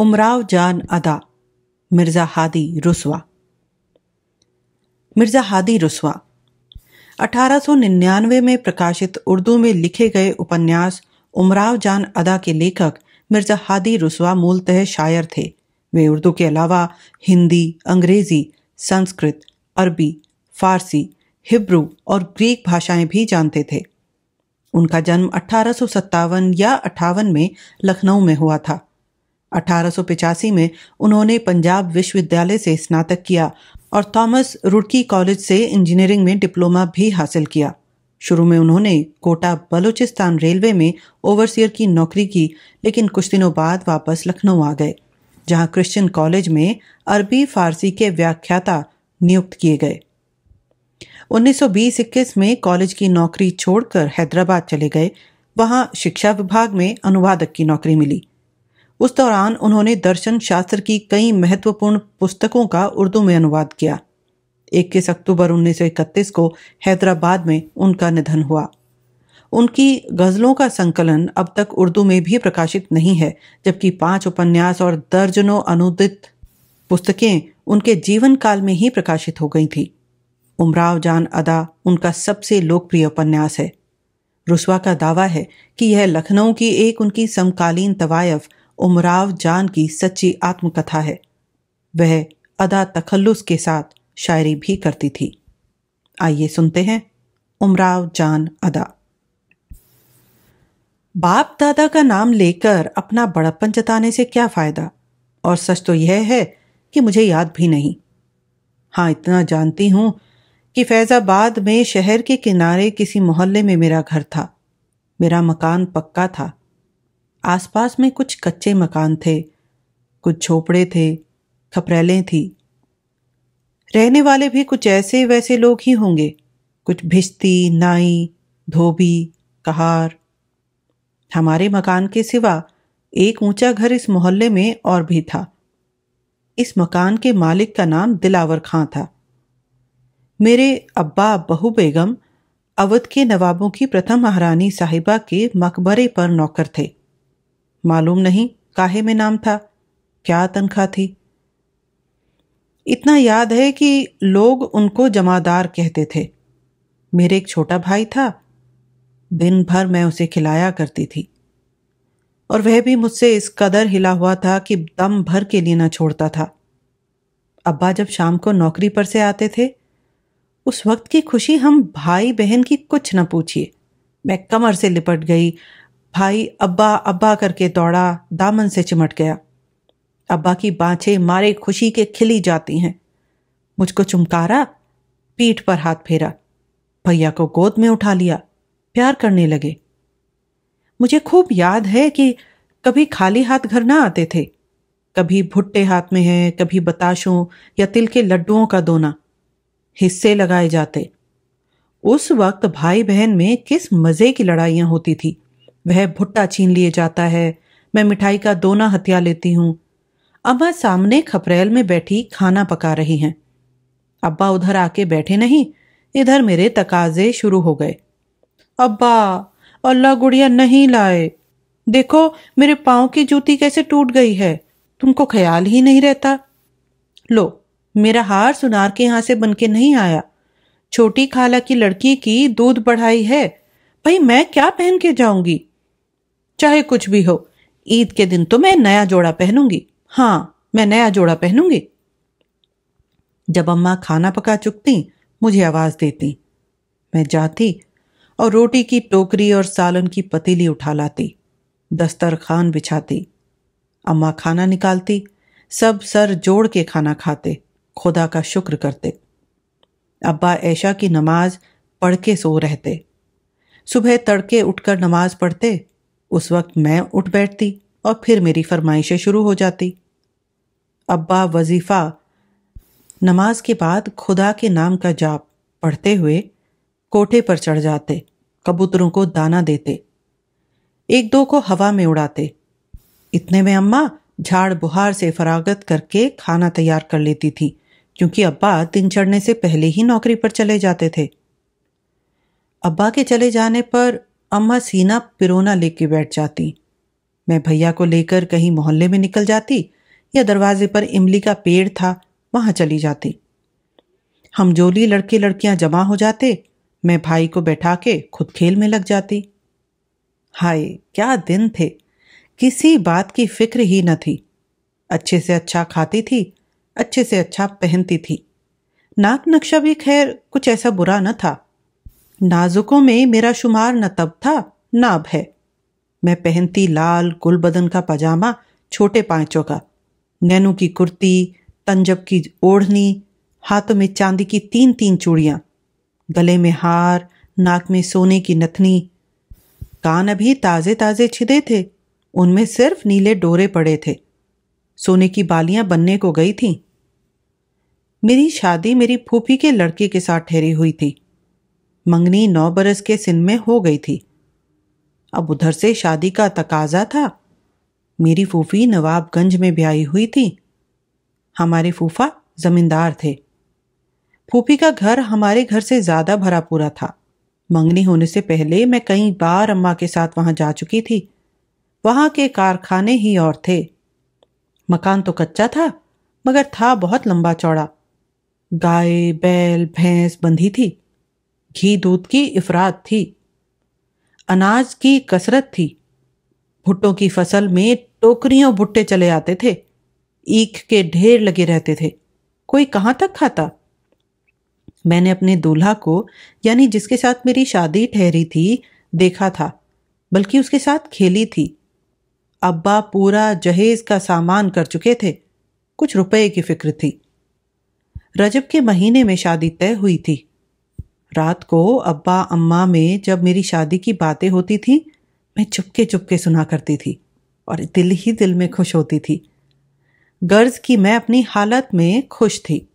उमराव जान अदा मिर्ज़ा हादी रुसवा मिर्ज़ा हादी रुसवा 1899 में प्रकाशित उर्दू में लिखे गए उपन्यास उमराव जान अदा के लेखक मिर्ज़ा हादी रुसवा मूलतः शायर थे वे उर्दू के अलावा हिंदी अंग्रेज़ी संस्कृत अरबी फारसी हिब्रू और ग्रीक भाषाएं भी जानते थे उनका जन्म अठारह या अठावन में लखनऊ में हुआ था 1885 में उन्होंने पंजाब विश्वविद्यालय से स्नातक किया और थॉमस रुड़की कॉलेज से इंजीनियरिंग में डिप्लोमा भी हासिल किया शुरू में उन्होंने कोटा बलूचिस्तान रेलवे में ओवरसियर की नौकरी की लेकिन कुछ दिनों बाद वापस लखनऊ आ गए जहां क्रिश्चियन कॉलेज में अरबी फारसी के व्याख्याता नियुक्त किए गए 1920 में कॉलेज की नौकरी छोड़कर हैदराबाद चले गए वहां शिक्षा विभाग में अनुवादक की नौकरी मिली उस दौरान उन्होंने दर्शन शास्त्र की कई महत्वपूर्ण पुस्तकों का उर्दू में अनुवाद किया इक्कीस अक्टूबर इकतीस को हैदराबाद में उनका निधन हुआ उनकी गज़लों का संकलन अब तक उर्दू में भी प्रकाशित नहीं है जबकि पांच उपन्यास और दर्जनों अनुदित पुस्तकें उनके जीवन काल में ही प्रकाशित हो गई थी उमराव जान अदा उनका सबसे लोकप्रिय उपन्यास है रुसवा का दावा है कि यह लखनऊ की एक उनकी समकालीन तवायफ उमराव जान की सच्ची आत्मकथा है वह अदा तखल्लुस के साथ शायरी भी करती थी आइए सुनते हैं उमराव जान अदा बाप दादा का नाम लेकर अपना बड़प्पन जताने से क्या फ़ायदा और सच तो यह है कि मुझे याद भी नहीं हाँ इतना जानती हूं कि फैज़ाबाद में शहर के किनारे किसी मोहल्ले में मेरा घर था मेरा मकान पक्का था आसपास में कुछ कच्चे मकान थे कुछ झोपड़े थे खपरेलें थी रहने वाले भी कुछ ऐसे वैसे लोग ही होंगे कुछ भिश्ती नाई धोबी कहार हमारे मकान के सिवा एक ऊंचा घर इस मोहल्ले में और भी था इस मकान के मालिक का नाम दिलावर खां था मेरे अब्बा बहु बेगम अवध के नवाबों की प्रथम महारानी साहिबा के मकबरे पर नौकर थे मालूम नहीं काहे में नाम था क्या तनख्वाह थी इतना याद है कि लोग उनको जमादार कहते थे मेरे एक छोटा भाई था दिन भर मैं उसे खिलाया करती थी और वह भी मुझसे इस कदर हिला हुआ था कि दम भर के लिए ना छोड़ता था अब्बा जब शाम को नौकरी पर से आते थे उस वक्त की खुशी हम भाई बहन की कुछ न पूछिए मैं कमर से लिपट गई भाई अब्बा अब्बा करके दौड़ा दामन से चिमट गया अब्बा की बाछे मारे खुशी के खिली जाती हैं मुझको चुमकारा पीठ पर हाथ फेरा भैया को गोद में उठा लिया प्यार करने लगे मुझे खूब याद है कि कभी खाली हाथ घर ना आते थे कभी भुट्टे हाथ में है कभी बताशों या तिल के लड्डुओं का दोना हिस्से लगाए जाते उस वक्त भाई बहन में किस मज़े की लड़ाइयां होती थी वह भुट्टा छीन लिए जाता है मैं मिठाई का दोना हथिया लेती हूं अम्मा सामने खपरेल में बैठी खाना पका रही हैं अब्बा उधर आके बैठे नहीं इधर मेरे तकाजे शुरू हो गए अब्बा अल्लाह गुड़िया नहीं लाए देखो मेरे पाओ की जूती कैसे टूट गई है तुमको ख्याल ही नहीं रहता लो मेरा हार सुनार के यहां से बनके नहीं आया छोटी खाला की लड़की की दूध बढ़ाई है भाई मैं क्या पहन के जाऊंगी चाहे कुछ भी हो ईद के दिन तो मैं नया जोड़ा पहनूंगी हाँ मैं नया जोड़ा पहनूंगी जब अम्मा खाना पका चुकती मुझे आवाज़ देती मैं जाती और रोटी की टोकरी और सालन की पतीली उठा लाती दस्तरखान बिछाती अम्मा खाना निकालती सब सर जोड़ के खाना खाते खुदा का शुक्र करते अब्बा ऐशा की नमाज पढ़ के सो रहते सुबह तड़के उठकर नमाज पढ़ते उस वक्त मैं उठ बैठती और फिर मेरी फरमाइशें शुरू हो जाती अब्बा वजीफ़ा नमाज के बाद खुदा के नाम का जाप पढ़ते हुए कोठे पर चढ़ जाते कबूतरों को दाना देते एक दो को हवा में उड़ाते इतने में अम्मा झाड़ बुहार से फरागत करके खाना तैयार कर लेती थी क्योंकि अब्बा दिन चढ़ने से पहले ही नौकरी पर चले जाते थे अब्बा के चले जाने पर अम्मा सीना पिरोना लेके बैठ जाती मैं भैया को लेकर कहीं मोहल्ले में निकल जाती या दरवाजे पर इमली का पेड़ था वहाँ चली जाती हम जोली लड़के लड़कियाँ जमा हो जाते मैं भाई को बैठा के खुद खेल में लग जाती हाय क्या दिन थे किसी बात की फिक्र ही न थी अच्छे से अच्छा खाती थी अच्छे से अच्छा पहनती थी नाक नक्शा भी खैर कुछ ऐसा बुरा न था नाजुकों में मेरा शुमार न तब था न अब है मैं पहनती लाल गुल बदन का पजामा छोटे पांचों का नैनू की कुर्ती तंजब की ओढ़नी हाथों में चांदी की तीन तीन चूड़ियां गले में हार नाक में सोने की नथनी कान अभी ताज़े ताज़े छिदे थे उनमें सिर्फ नीले डोरे पड़े थे सोने की बालियां बनने को गई थीं मेरी शादी मेरी फूफी के लड़के के साथ ठहरी हुई थी मंगनी नौ बरस के सिन में हो गई थी अब उधर से शादी का तकाजा था मेरी फूफी नवाबगंज में ब्याई हुई थी हमारे फूफा जमींदार थे फूफी का घर हमारे घर से ज़्यादा भरा पूरा था मंगनी होने से पहले मैं कई बार अम्मा के साथ वहां जा चुकी थी वहां के कारखाने ही और थे मकान तो कच्चा था मगर था बहुत लंबा चौड़ा गाय बैल भैंस बंधी थी घी दूध की इफरात थी अनाज की कसरत थी भुट्टों की फसल में टोकरियों भुट्टे चले आते थे ईख के ढेर लगे रहते थे कोई कहाँ तक खाता मैंने अपने दूल्हा को यानी जिसके साथ मेरी शादी ठहरी थी देखा था बल्कि उसके साथ खेली थी अब्बा पूरा जहेज का सामान कर चुके थे कुछ रुपए की फिक्र थी रजब के महीने में शादी तय हुई थी रात को अब्बा अम्मा में जब मेरी शादी की बातें होती थी मैं चुपके चुपके सुना करती थी और दिल ही दिल में खुश होती थी गर्ज की मैं अपनी हालत में खुश थी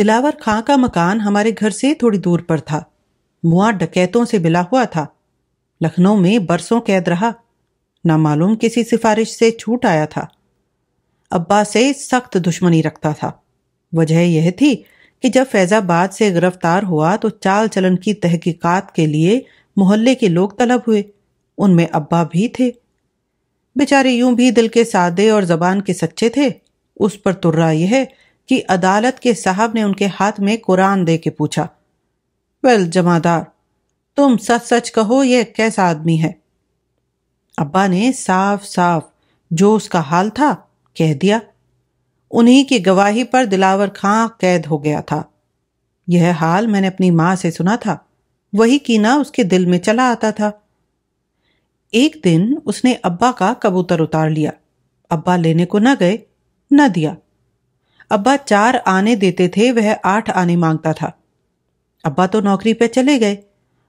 दिलावर खां का मकान हमारे घर से थोड़ी दूर पर था मुआ डकैतों से मिला हुआ था लखनऊ में बरसों कैद रहा ना मालूम किसी सिफारिश से छूट आया था अब्बा से सख्त दुश्मनी रखता था वजह यह थी कि जब फैजाबाद से गिरफ्तार हुआ तो चाल चलन की तहकीकात के लिए मोहल्ले के लोग तलब हुए उनमें अब्बा भी थे बेचारे यूं भी दिल के सादे और जबान के सच्चे थे उस पर तुर्रा यह कि अदालत के साहब ने उनके हाथ में कुरान दे के पूछा वेल जमादार तुम सच सच कहो ये कैसा आदमी है अब्बा ने साफ साफ जो उसका हाल था कह दिया उन्हीं की गवाही पर दिलावर खां कैद हो गया था यह हाल मैंने अपनी मां से सुना था वही कीना उसके दिल में चला आता था एक दिन उसने अब्बा का कबूतर उतार लिया अब्बा लेने को न गए न दिया अब्बा चार आने देते थे वह आठ आने मांगता था अब्बा तो नौकरी पे चले गए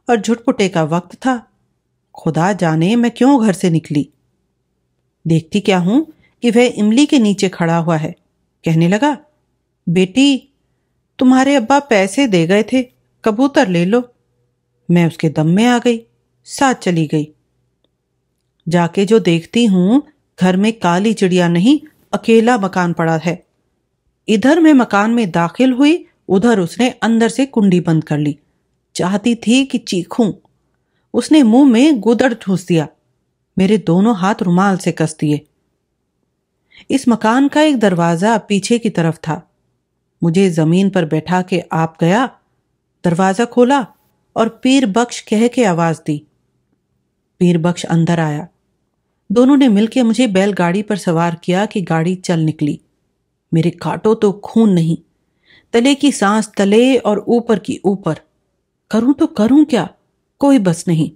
और झुटपुटे का वक्त था खुदा जाने मैं क्यों घर से निकली देखती क्या हूं कि वह इमली के नीचे खड़ा हुआ है कहने लगा बेटी तुम्हारे अब्बा पैसे दे गए थे कबूतर ले लो मैं उसके दम में आ गई साथ चली गई जाके जो देखती हूं घर में काली चिड़िया नहीं अकेला मकान पड़ा है इधर मैं मकान में दाखिल हुई उधर उसने अंदर से कुंडी बंद कर ली चाहती थी कि चीखूं उसने मुंह में गुदड़ ठूस दिया मेरे दोनों हाथ रुमाल से कस दिए इस मकान का एक दरवाज़ा पीछे की तरफ था मुझे ज़मीन पर बैठा के आप गया दरवाज़ा खोला और पीर बख्श कह के आवाज़ दी पीर बख्श अंदर आया दोनों ने मिलकर मुझे बैलगाड़ी पर सवार किया कि गाड़ी चल निकली मेरे काटो तो खून नहीं तले की सांस तले और ऊपर की ऊपर करूं तो करूं क्या कोई बस नहीं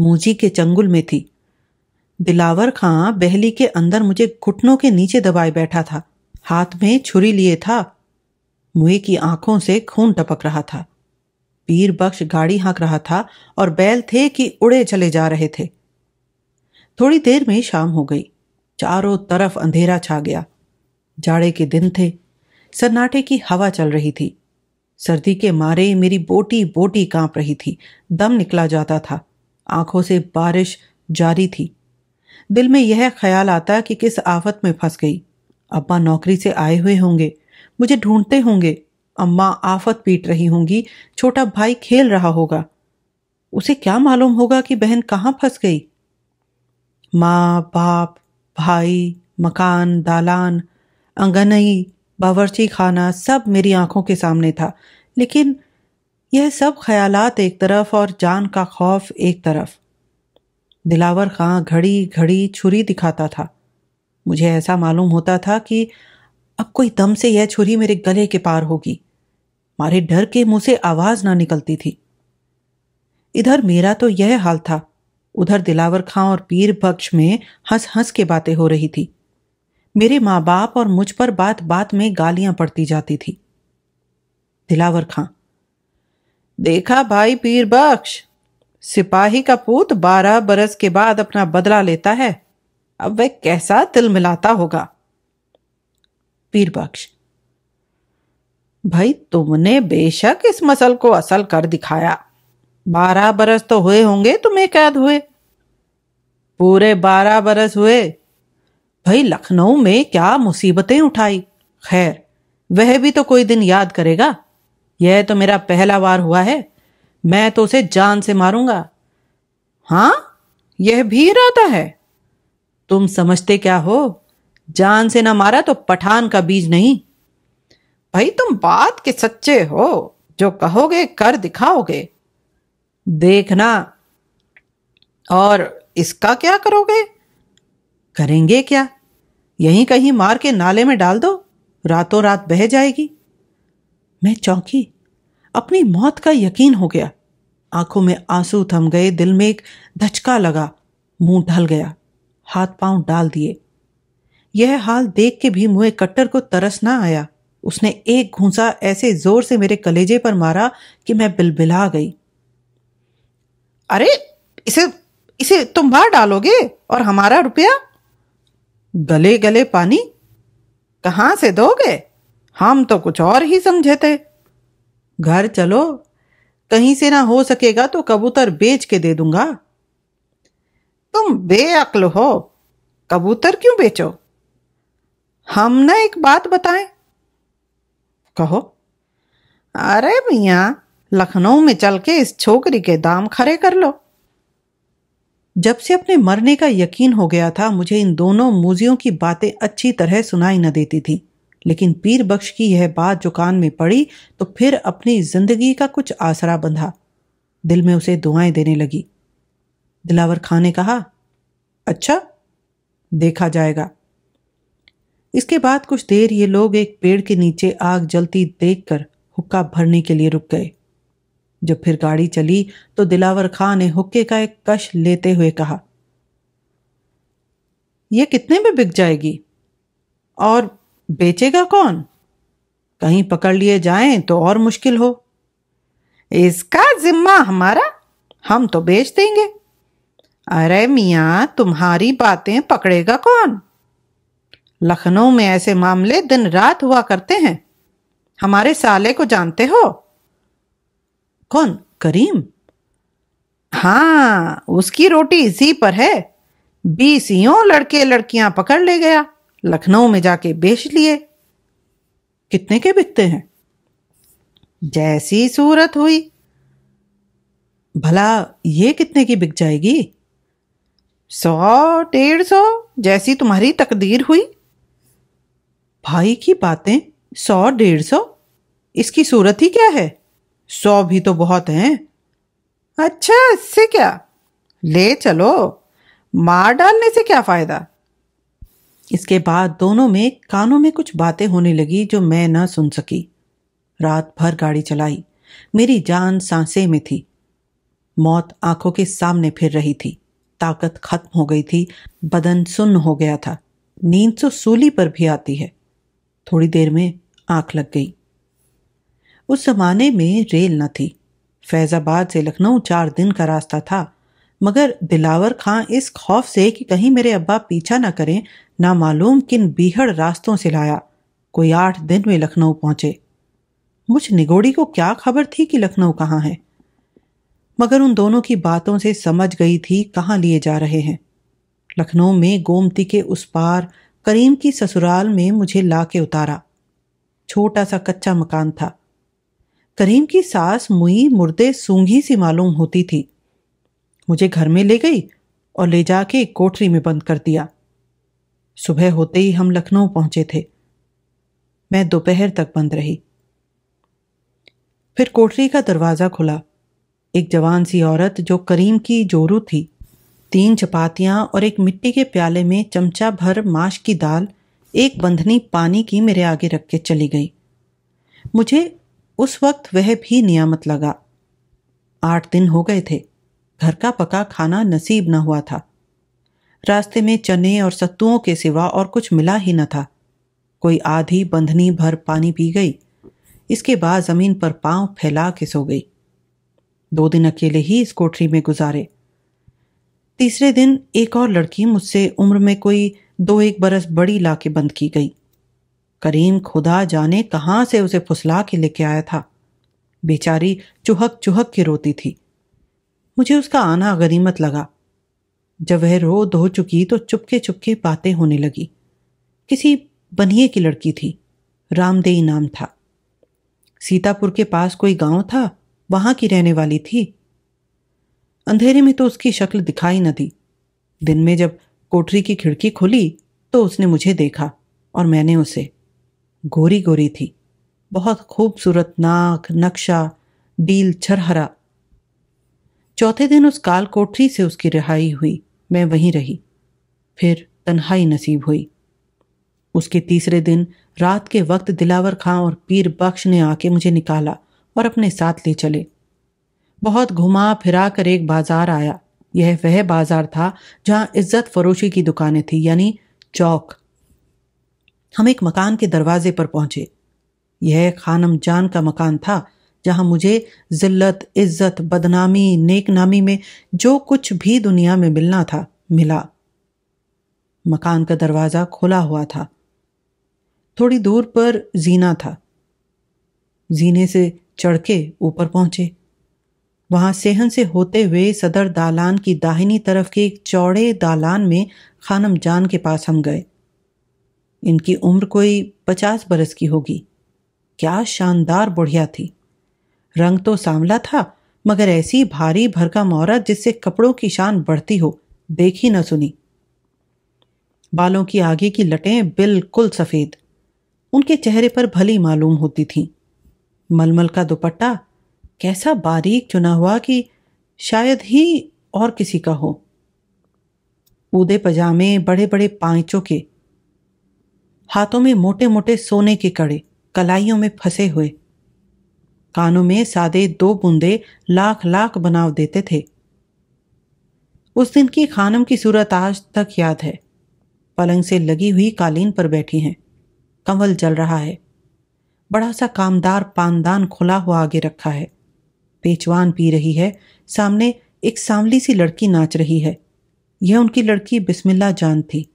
मोजी के चंगुल में थी दिलावर खां बहली के अंदर मुझे घुटनों के नीचे दबाए बैठा था हाथ में छुरी लिए था मुहे की आंखों से खून टपक रहा था पीर बख्श गाड़ी हाँक रहा था और बैल थे कि उड़े चले जा रहे थे थोड़ी देर में शाम हो गई चारों तरफ अंधेरा छा गया जाड़े के दिन थे सन्नाटे की हवा चल रही थी सर्दी के मारे मेरी बोटी बोटी कांप रही थी दम निकला जाता था आंखों से बारिश जारी थी दिल में यह ख्याल आता कि किस आफत में फंस गई अब्बा नौकरी से आए हुए होंगे मुझे ढूंढते होंगे अम्मा आफत पीट रही होंगी छोटा भाई खेल रहा होगा उसे क्या मालूम होगा कि बहन कहाँ फंस गई माँ बाप भाई मकान दालान अंगनई बावर्ची खाना सब मेरी आंखों के सामने था लेकिन यह सब ख्यालात एक तरफ और जान का खौफ एक तरफ दिलावर खां घड़ी घड़ी छुरी दिखाता था मुझे ऐसा मालूम होता था कि अब कोई दम से यह छुरी मेरे गले के पार होगी मारे डर के मुंह से आवाज ना निकलती थी इधर मेरा तो यह हाल था उधर दिलावर खां और पीर बख्श में हंस हंस के बातें हो रही थी मेरे माँ बाप और मुझ पर बात बात में गालियां पड़ती जाती थी दिलावर खां देखा भाई पीर बख्श सिपाही का पूत बारह बरस के बाद अपना बदला लेता है अब वह कैसा तिल मिलाता होगा पीरबख्श भाई तुमने बेशक इस मसल को असल कर दिखाया बारह बरस तो हुए होंगे तुम्हें कैद हुए पूरे बारह बरस हुए भाई लखनऊ में क्या मुसीबतें उठाई खैर वह भी तो कोई दिन याद करेगा यह तो मेरा पहला वार हुआ है मैं तो उसे जान से मारूंगा हां यह भी रहता है तुम समझते क्या हो जान से ना मारा तो पठान का बीज नहीं भाई तुम बात के सच्चे हो जो कहोगे कर दिखाओगे देखना और इसका क्या करोगे करेंगे क्या यहीं कहीं मार के नाले में डाल दो रातों रात बह जाएगी मैं चौंकी अपनी मौत का यकीन हो गया आंखों में आंसू थम गए दिल में एक धचका लगा मुंह ढल गया हाथ पांव डाल दिए यह हाल देख के भी मुहे कट्टर को तरस ना आया उसने एक घूसा ऐसे जोर से मेरे कलेजे पर मारा कि मैं बिलबिला गई अरे इसे इसे तुम मार डालोगे और हमारा रुपया गले गले पानी कहां से दोगे हम तो कुछ और ही समझे थे घर चलो कहीं से ना हो सकेगा तो कबूतर बेच के दे दूंगा तुम बेअक्ल हो कबूतर क्यों बेचो हम ना एक बात बताएं कहो अरे मिया लखनऊ में चल के इस छोकरी के दाम खड़े कर लो जब से अपने मरने का यकीन हो गया था मुझे इन दोनों मूजियों की बातें अच्छी तरह सुनाई न देती थी लेकिन पीर बख्श की यह बात जो कान में पड़ी तो फिर अपनी जिंदगी का कुछ आसरा बंधा दिल में उसे दुआएं देने लगी दिलावर खां ने कहा अच्छा देखा जाएगा इसके बाद कुछ देर ये लोग एक पेड़ के नीचे आग जलती देखकर हुक्का भरने के लिए रुक गए जब फिर गाड़ी चली तो दिलावर खां ने हुक्के का एक कश लेते हुए कहा यह कितने में बिक जाएगी और बेचेगा कौन कहीं पकड़ लिए जाए तो और मुश्किल हो इसका जिम्मा हमारा हम तो बेच देंगे अरे मियाँ तुम्हारी बातें पकड़ेगा कौन लखनऊ में ऐसे मामले दिन रात हुआ करते हैं हमारे साले को जानते हो कौन करीम हाँ उसकी रोटी इसी पर है बीसियों लड़के लड़कियां पकड़ ले गया लखनऊ में जाके बेच लिए कितने के बिकते हैं जैसी सूरत हुई भला ये कितने की बिक जाएगी सौ डेढ़ सौ जैसी तुम्हारी तकदीर हुई भाई की बातें सौ डेढ़ सौ इसकी सूरत ही क्या है सौ भी तो बहुत हैं अच्छा इससे क्या ले चलो मार डालने से क्या फ़ायदा इसके बाद दोनों में कानों में कुछ बातें होने लगी जो मैं ना सुन सकी रात भर गाड़ी चलाई मेरी जान सांसे में थी मौत आंखों के सामने फिर रही थी ताकत खत्म हो गई थी बदन सुन्न हो गया था नींद सो तो सूली पर भी आती है थोड़ी देर में आंख लग गई उस जमाने में रेल न थी फैज़ाबाद से लखनऊ चार दिन का रास्ता था मगर दिलावर खां इस खौफ से कि कहीं मेरे अब्बा पीछा ना करें ना मालूम किन बीहड़ रास्तों से लाया कोई आठ दिन में लखनऊ पहुंचे मुझ निगोड़ी को क्या खबर थी कि लखनऊ कहाँ है मगर उन दोनों की बातों से समझ गई थी कहाँ लिए जा रहे हैं लखनऊ में गोमती के उस पार करीम की ससुराल में मुझे ला के उतारा छोटा सा कच्चा मकान था करीम की सास मुई मुर्दे सूंघी सी मालूम होती थी मुझे घर में ले गई और ले जाके कोठरी में बंद कर दिया सुबह होते ही हम लखनऊ पहुंचे थे मैं दोपहर तक बंद रही फिर कोठरी का दरवाज़ा खुला एक जवान सी औरत जो करीम की जोरू थी तीन चपातियां और एक मिट्टी के प्याले में चमचा भर माश की दाल एक बंधनी पानी की मेरे आगे रख के चली गई मुझे उस वक्त वह भी नियामत लगा आठ दिन हो गए थे घर का पका खाना नसीब न हुआ था रास्ते में चने और सत्तुओं के सिवा और कुछ मिला ही न था कोई आधी बंधनी भर पानी पी गई इसके बाद जमीन पर पांव फैला के सो गई दो दिन अकेले ही इस कोठरी में गुजारे तीसरे दिन एक और लड़की मुझसे उम्र में कोई दो एक बरस बड़ी लाके बंद की गई करीम खुदा जाने कहाँ से उसे फुसला के लेके आया था बेचारी चुहक चुहक के रोती थी मुझे उसका आना गनीमत लगा जब वह रो धो चुकी तो चुपके चुपके बातें होने लगी किसी बनिए की लड़की थी रामदेई नाम था सीतापुर के पास कोई गांव था वहां की रहने वाली थी अंधेरे में तो उसकी शक्ल दिखाई न दी दिन में जब कोठरी की खिड़की खुली तो उसने मुझे देखा और मैंने उसे गोरी गोरी थी बहुत खूबसूरत नाक नक्शा डील छरहरा चौथे दिन उस काल कोठरी से उसकी रिहाई हुई मैं वहीं रही फिर तन्हाई नसीब हुई उसके तीसरे दिन रात के वक्त दिलावर खां और पीर बख्श ने आके मुझे निकाला और अपने साथ ले चले बहुत घुमा फिरा कर एक बाजार आया यह वह बाजार था जहां इज्जत फरोशी की दुकानें थी यानी चौक हम एक मकान के दरवाजे पर पहुंचे यह खानम जान का मकान था जहाँ मुझे ज़िल्लत इज़्ज़त बदनामी नेक नामी में जो कुछ भी दुनिया में मिलना था मिला मकान का दरवाज़ा खुला हुआ था थोड़ी दूर पर जीना था जीने से चढ़ के ऊपर पहुंचे वहां सेहन से होते हुए सदर दालान की दाहिनी तरफ के एक चौड़े दालान में खानम जान के पास हम गए इनकी उम्र कोई पचास बरस की होगी क्या शानदार बुढ़िया थी रंग तो सांवला था मगर ऐसी भारी भरकम औरत जिससे कपड़ों की शान बढ़ती हो देखी न सुनी बालों की आगे की लटें बिल्कुल सफ़ेद उनके चेहरे पर भली मालूम होती थीं मलमल का दुपट्टा कैसा बारीक चुना हुआ कि शायद ही और किसी का हो ऊदे पजामे बड़े बड़े पाइचों के हाथों में मोटे मोटे सोने के कड़े कलाइयों में फंसे हुए कानों में सादे दो बूंदे लाख लाख बनाव देते थे उस दिन की खानम की सूरत आज तक याद है पलंग से लगी हुई कालीन पर बैठी हैं कंवल जल रहा है बड़ा सा कामदार पानदान खुला हुआ आगे रखा है पेचवान पी रही है सामने एक सांवली सी लड़की नाच रही है यह उनकी लड़की बिस्मिल्ला जान थी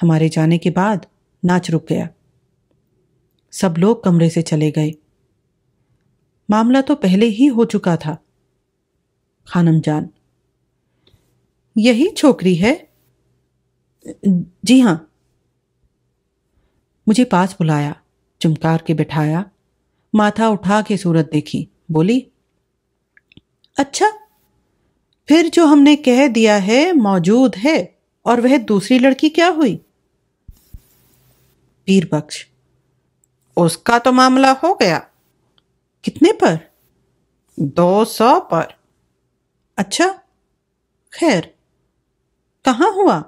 हमारे जाने के बाद नाच रुक गया सब लोग कमरे से चले गए मामला तो पहले ही हो चुका था खानम जान यही छोकरी है जी हां मुझे पास बुलाया चुमकार के बिठाया माथा उठा के सूरत देखी बोली अच्छा फिर जो हमने कह दिया है मौजूद है और वह दूसरी लड़की क्या हुई पीरबख्श उसका तो मामला हो गया कितने पर दो सौ पर अच्छा खैर कहाँ हुआ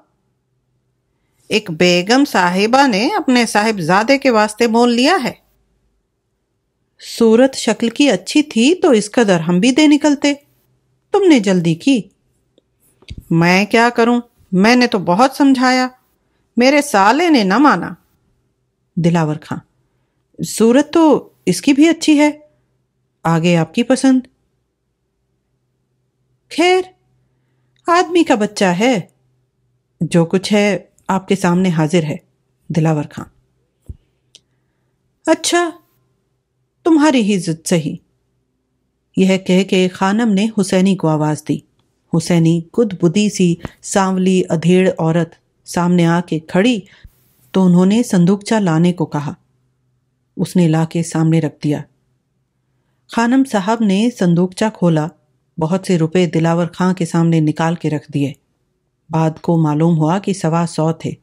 एक बेगम साहिबा ने अपने साहिबजादे के वास्ते मोल लिया है सूरत शक्ल की अच्छी थी तो इसका दर हम भी दे निकलते तुमने जल्दी की मैं क्या करूं मैंने तो बहुत समझाया मेरे साले ने न माना दिलावर खां सूरत तो इसकी भी अच्छी है आगे आपकी पसंद खैर आदमी का बच्चा है जो कुछ है आपके सामने हाजिर है दिलावर खां अच्छा तुम्हारी ही जिद सही यह कह के खानम ने हुसैनी को आवाज़ दी हुसैनी गुदबुदी सी सांवली अधेड़ औरत सामने आके खड़ी तो उन्होंने संदूकचा लाने को कहा उसने लाके सामने रख दिया खानम साहब ने संदूकचा खोला बहुत से रुपए दिलावर खां के सामने निकाल के रख दिए बाद को मालूम हुआ कि सवा सौ थे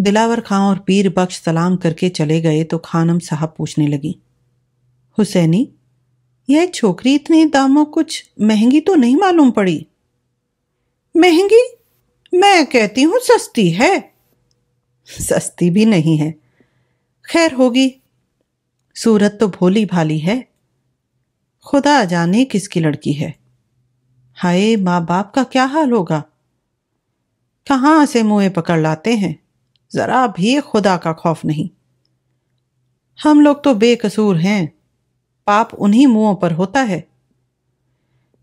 दिलावर खां और पीर बख्श सलाम करके चले गए तो खानम साहब पूछने लगी हुसैनी यह छोकरी इतने दामों कुछ महंगी तो नहीं मालूम पड़ी महंगी मैं कहती हूं सस्ती है सस्ती भी नहीं है खैर होगी सूरत तो भोली भाली है खुदा जाने किसकी लड़की है हाय माँ बाप का क्या हाल होगा कहाँ से मुंह पकड़ लाते हैं ज़रा भी खुदा का खौफ नहीं हम लोग तो बेकसूर हैं पाप उन्हीं मुंहों पर होता है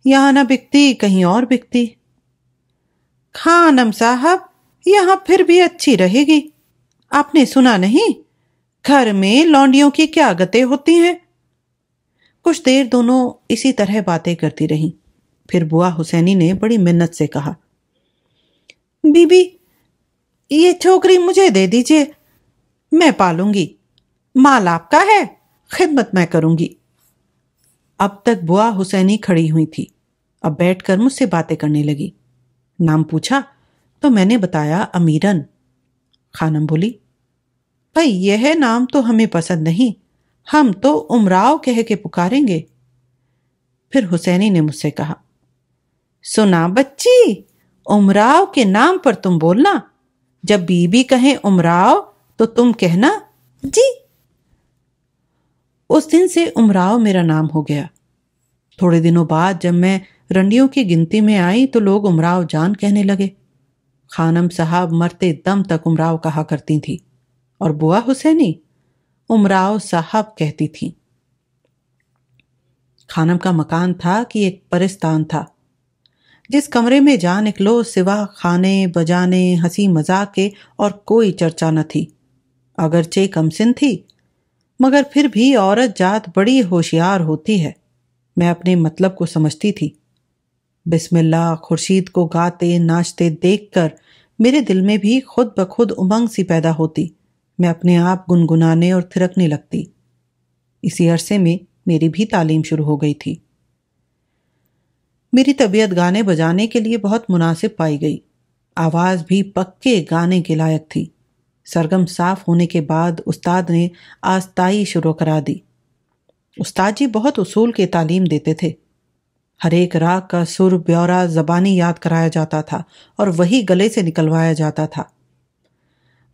यहां ना बिकती कहीं और बिकती खानम साहब यहां फिर भी अच्छी रहेगी आपने सुना नहीं घर में लौंडियों की क्या आगतें होती हैं कुछ देर दोनों इसी तरह बातें करती रहीं फिर बुआ हुसैनी ने बड़ी मिन्नत से कहा बीबी ये छोकरी मुझे दे दीजिए मैं पालूंगी माल आपका है खिदमत मैं करूंगी अब तक बुआ हुसैनी खड़ी हुई थी अब बैठकर मुझसे बातें करने लगी नाम पूछा तो मैंने बताया अमीरन खानम बोली भाई यह नाम तो हमें पसंद नहीं हम तो उमराव कह के पुकारेंगे फिर हुसैनी ने मुझसे कहा सुना बच्ची उमराव के नाम पर तुम बोलना जब बीबी कहें उमराव तो तुम कहना जी उस दिन से उमराव मेरा नाम हो गया थोड़े दिनों बाद जब मैं रंडियों की गिनती में आई तो लोग उमराव जान कहने लगे खानम साहब मरते दम तक उमराव कहा करती थी और बुआ हुसैनी उमराव साहब कहती थी खानम का मकान था कि एक परिस्तान था जिस कमरे में जा निकलो सिवा खाने बजाने हंसी मजाक के और कोई चर्चा न थी अगरचे कमसिन थी मगर फिर भी औरत जात बड़ी होशियार होती है मैं अपने मतलब को समझती थी बिस्मिल्लाह खुर्शीद को गाते नाचते देखकर मेरे दिल में भी खुद ब खुद उमंग सी पैदा होती मैं अपने आप गुनगुनाने और थिरकने लगती इसी अरसे में मेरी भी तालीम शुरू हो गई थी मेरी तबीयत गाने बजाने के लिए बहुत मुनासिब पाई गई आवाज़ भी पक्के गाने के लायक थी सरगम साफ होने के बाद उस्ताद ने आस्ताई शुरू करा दी उस्ताद जी बहुत उसूल के तालीम देते थे हर एक राग का सुर ब्यौरा ज़बानी याद कराया जाता था और वही गले से निकलवाया जाता था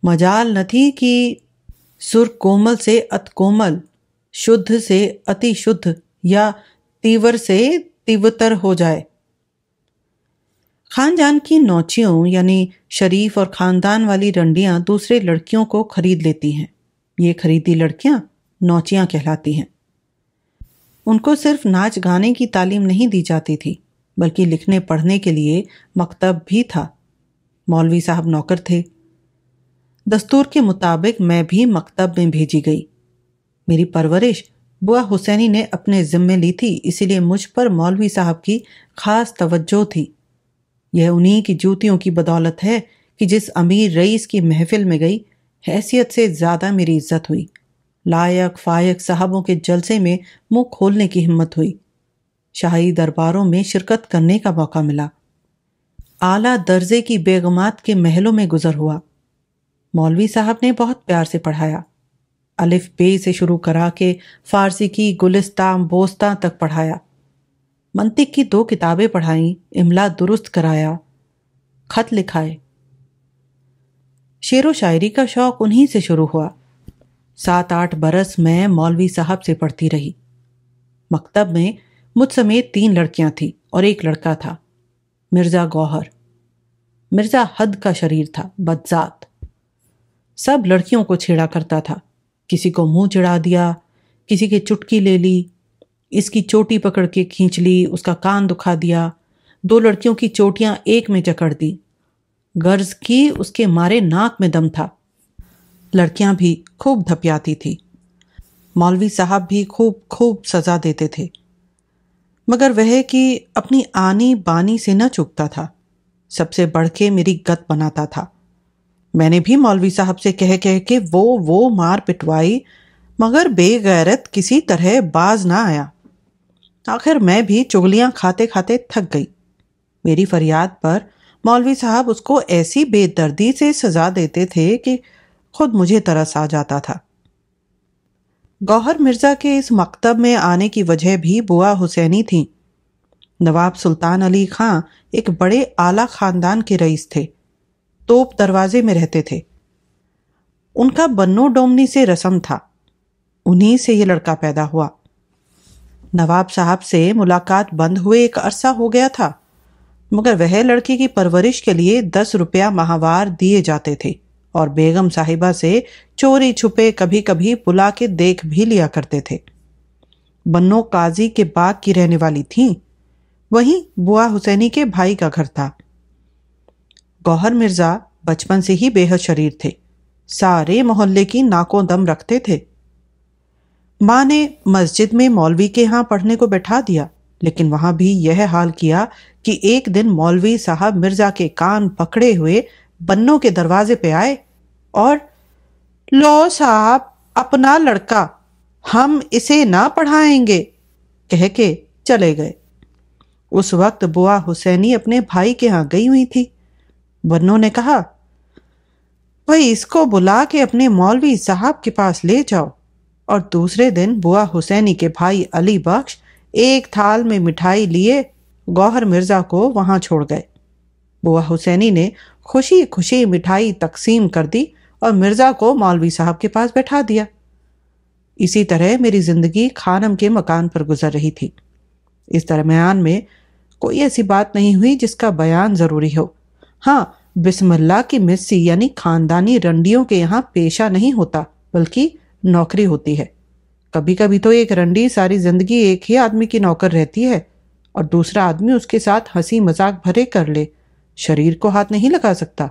मजाल न थी कि सुर कोमल से अत कोमल शुद्ध से अति शुद्ध या तीव्र से तीव्रतर हो जाए खानजान की नौचियों यानी शरीफ और ख़ानदान वाली रंडियां दूसरे लड़कियों को खरीद लेती हैं ये खरीदी लड़कियां नौचियां कहलाती हैं उनको सिर्फ नाच गाने की तालीम नहीं दी जाती थी बल्कि लिखने पढ़ने के लिए मकतब भी था मौलवी साहब नौकर थे दस्तूर के मुताबिक मैं भी मकतब में भेजी गई मेरी परवरिश बुआ हुसैनी ने अपने ज़िम्मे ली थी इसीलिए मुझ पर मौलवी साहब की खास तवज्जो थी यह उन्हीं की जूतियों की बदौलत है कि जिस अमीर रईस की महफिल में गई हैसियत से ज़्यादा मेरी इज्जत हुई लायक फायक साहबों के जलसे में मुंह खोलने की हिम्मत हुई शाही दरबारों में शिरकत करने का मौका मिला आला दर्जे की बेगमात के महलों में गुजर हुआ मौलवी साहब ने बहुत प्यार से पढ़ाया अलिफ बे से शुरू करा के फारसी की गुलिस्तान बोस्ता तक पढ़ाया मंतिक की दो किताबें पढ़ाई इमला दुरुस्त कराया खत लिखाए शेर व शायरी का शौक़ उन्हीं से शुरू हुआ सात आठ बरस मैं मौलवी साहब से पढ़ती रही मकतब में मुझ समेत तीन लड़कियां थीं और एक लड़का था मिर्ज़ा गौहर मिर्ज़ा हद का शरीर था बदजात सब लड़कियों को छेड़ा करता था किसी को मुंह चिड़ा दिया किसी की चुटकी ले ली इसकी चोटी पकड़ के खींच ली उसका कान दुखा दिया दो लड़कियों की चोटियां एक में जकड़ दी गर्ज की उसके मारे नाक में दम था लड़कियां भी खूब धपियाती थी मौलवी साहब भी खूब खूब सजा देते थे मगर वह कि अपनी आनी बानी से न चुकता था सबसे बढ़ के मेरी गत बनाता था मैंने भी मौलवी साहब से कह कह के वो वो मार पिटवाई मगर बेगैरत किसी तरह बाज ना आया आखिर मैं भी चुगलियां खाते खाते थक गई मेरी फरियाद पर मौलवी साहब उसको ऐसी बेदर्दी से सजा देते थे कि खुद मुझे तरस आ जाता था गौहर मिर्जा के इस मकतब में आने की वजह भी बुआ हुसैनी थी नवाब सुल्तान अली खां एक बड़े आला खानदान के रईस थे तोप दरवाजे में रहते थे उनका बन्नो डोमनी से रसम था उन्हीं से ये लड़का पैदा हुआ नवाब साहब से मुलाकात बंद हुए एक अरसा हो गया था मगर वह लड़के की परवरिश के लिए दस रुपया माहवार दिए जाते थे और बेगम साहिबा से चोरी छुपे कभी कभी बुला के देख भी लिया करते थे बन्नो काजी के बाग की रहने वाली थी वहीं बुआ हुसैनी के भाई का घर था गौहर मिर्जा बचपन से ही बेहद शरीर थे सारे मोहल्ले की नाकों दम रखते थे माँ ने मस्जिद में मौलवी के यहाँ पढ़ने को बैठा दिया लेकिन वहां भी यह हाल किया कि एक दिन मौलवी साहब मिर्जा के कान पकड़े हुए बन्नों के दरवाजे पे आए और लो साहब अपना लड़का हम इसे ना पढ़ाएंगे कह के चले गए उस वक्त बुआ हुसैनी अपने भाई के यहाँ गई हुई थी बन्नो ने कहा भाई इसको बुला के अपने मौलवी साहब के पास ले जाओ और दूसरे दिन बुआ हुसैनी के भाई अली बख्श एक थाल में मिठाई लिए गौहर मिर्जा को वहां छोड़ गए बुआ हुसैनी ने खुशी खुशी मिठाई तकसीम कर दी और मिर्जा को मौलवी साहब के पास बैठा दिया इसी तरह मेरी जिंदगी खानम के मकान पर गुजर रही थी इस दरमियान में कोई ऐसी बात नहीं हुई जिसका बयान ज़रूरी हो हाँ बिस्मिल्ला की मिस्सी यानी खानदानी रंडियों के यहाँ पेशा नहीं होता बल्कि नौकरी होती है कभी कभी तो एक रंडी सारी जिंदगी एक ही आदमी की नौकर रहती है और दूसरा आदमी उसके साथ हंसी मजाक भरे कर ले शरीर को हाथ नहीं लगा सकता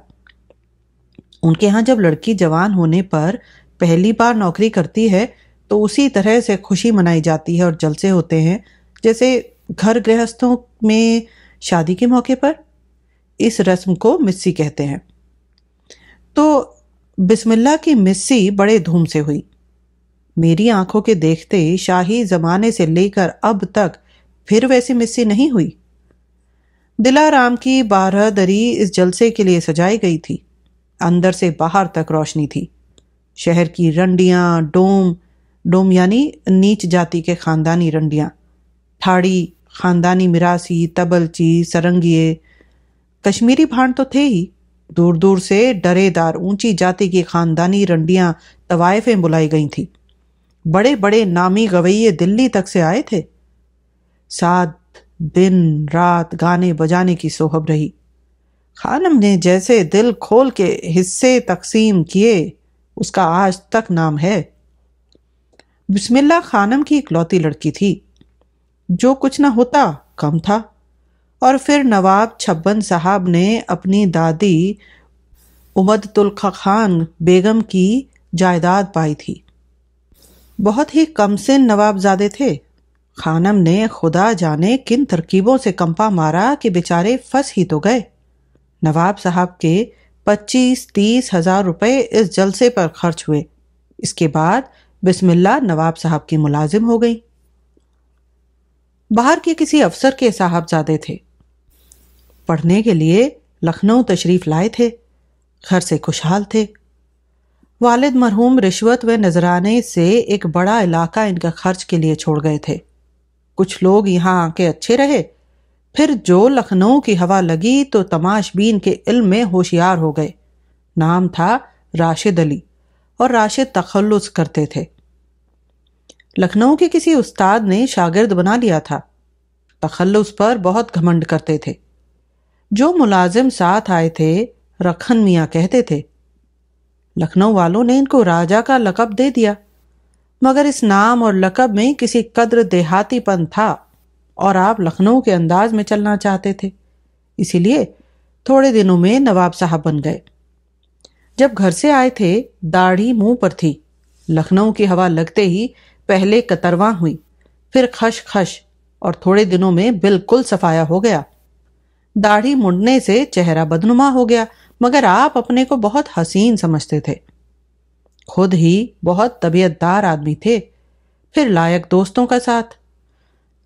उनके यहाँ जब लड़की जवान होने पर पहली बार नौकरी करती है तो उसी तरह से खुशी मनाई जाती है और जलसे होते हैं जैसे घर गृहस्थों में शादी के मौके पर इस रस्म को मिस्सी कहते हैं तो बिस्मिल्लाह की मिस्सी बड़े धूम से हुई मेरी आंखों के देखते ही शाही ज़माने से लेकर अब तक फिर वैसी मिस्सी नहीं हुई दिलाराम की बारह दरी इस जलसे के लिए सजाई गई थी अंदर से बाहर तक रोशनी थी शहर की रंडियाँ डोम डोम यानी नीच जाति के ख़ानदानी रंडियाँ ठाड़ी ख़ानदानी मिरासी तबलची सरंगिए कश्मीरी भांड तो थे ही दूर दूर से डरेदार ऊंची जाति की खानदानी रंडियां तवायफें बुलाई गई थी बड़े बड़े नामी गवैये दिल्ली तक से आए थे सात दिन रात गाने बजाने की सोहब रही खानम ने जैसे दिल खोल के हिस्से तकसीम किए उसका आज तक नाम है बिस्मिल्ला खानम की इकलौती लड़की थी जो कुछ ना होता कम था और फिर नवाब छब्बन साहब ने अपनी दादी उमदतुल खान बेगम की जायदाद पाई थी बहुत ही कम से नवाबजादे थे खानम ने खुदा जाने किन तरकीबों से कंपा मारा कि बेचारे फंस ही तो गए नवाब साहब के पच्चीस तीस हजार रुपये इस जलसे पर खर्च हुए इसके बाद बिस्मिल्ला नवाब साहब की मुलाजिम हो गई बाहर के किसी अफसर के साहबजादे थे पढ़ने के लिए लखनऊ तशरीफ़ लाए थे घर से खुशहाल थे वालिद मरहूम रिश्वत व नजराने से एक बड़ा इलाका इनका खर्च के लिए छोड़ गए थे कुछ लोग यहाँ आके अच्छे रहे फिर जो लखनऊ की हवा लगी तो तमाशबीन के इल्म में होशियार हो गए नाम था राशिद अली और राशिद तखल्लुस करते थे लखनऊ के किसी उस्ताद ने शागिर्द बना लिया था तखल्लुस पर बहुत घमंड करते थे जो मुलाजिम साथ आए थे रखन मियाँ कहते थे लखनऊ वालों ने इनको राजा का लकब दे दिया मगर इस नाम और लकब में किसी कद्र देहातीपन था और आप लखनऊ के अंदाज में चलना चाहते थे इसीलिए थोड़े दिनों में नवाब साहब बन गए जब घर से आए थे दाढ़ी मुंह पर थी लखनऊ की हवा लगते ही पहले कतरवा हुई फिर खश खश और थोड़े दिनों में बिल्कुल सफाया हो गया दाढ़ी मुड़ने से चेहरा बदनुमा हो गया मगर आप अपने को बहुत हसीन समझते थे खुद ही बहुत तबीयतदार आदमी थे फिर लायक दोस्तों का साथ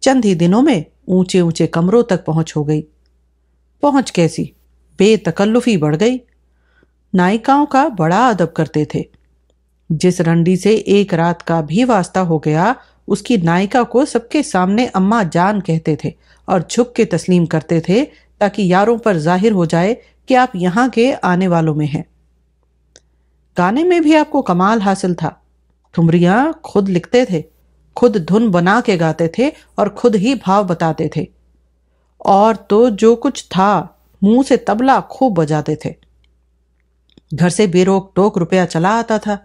चंद ही दिनों में ऊंचे ऊंचे कमरों तक पहुंच हो गई पहुंच कैसी बेतकल्लुफी बढ़ गई नायिकाओं का बड़ा अदब करते थे जिस रंडी से एक रात का भी वास्ता हो गया उसकी नायिका को सबके सामने अम्मा जान कहते थे और झुक के तस्लीम करते थे ताकि यारों पर जाहिर हो जाए कि आप यहां के आने वालों में हैं गाने में भी आपको कमाल हासिल था ठुमरिया खुद लिखते थे खुद धुन बना के गाते थे और खुद ही भाव बताते थे और तो जो कुछ था मुंह से तबला खूब बजाते थे घर से बेरोक टोक रुपया चला आता था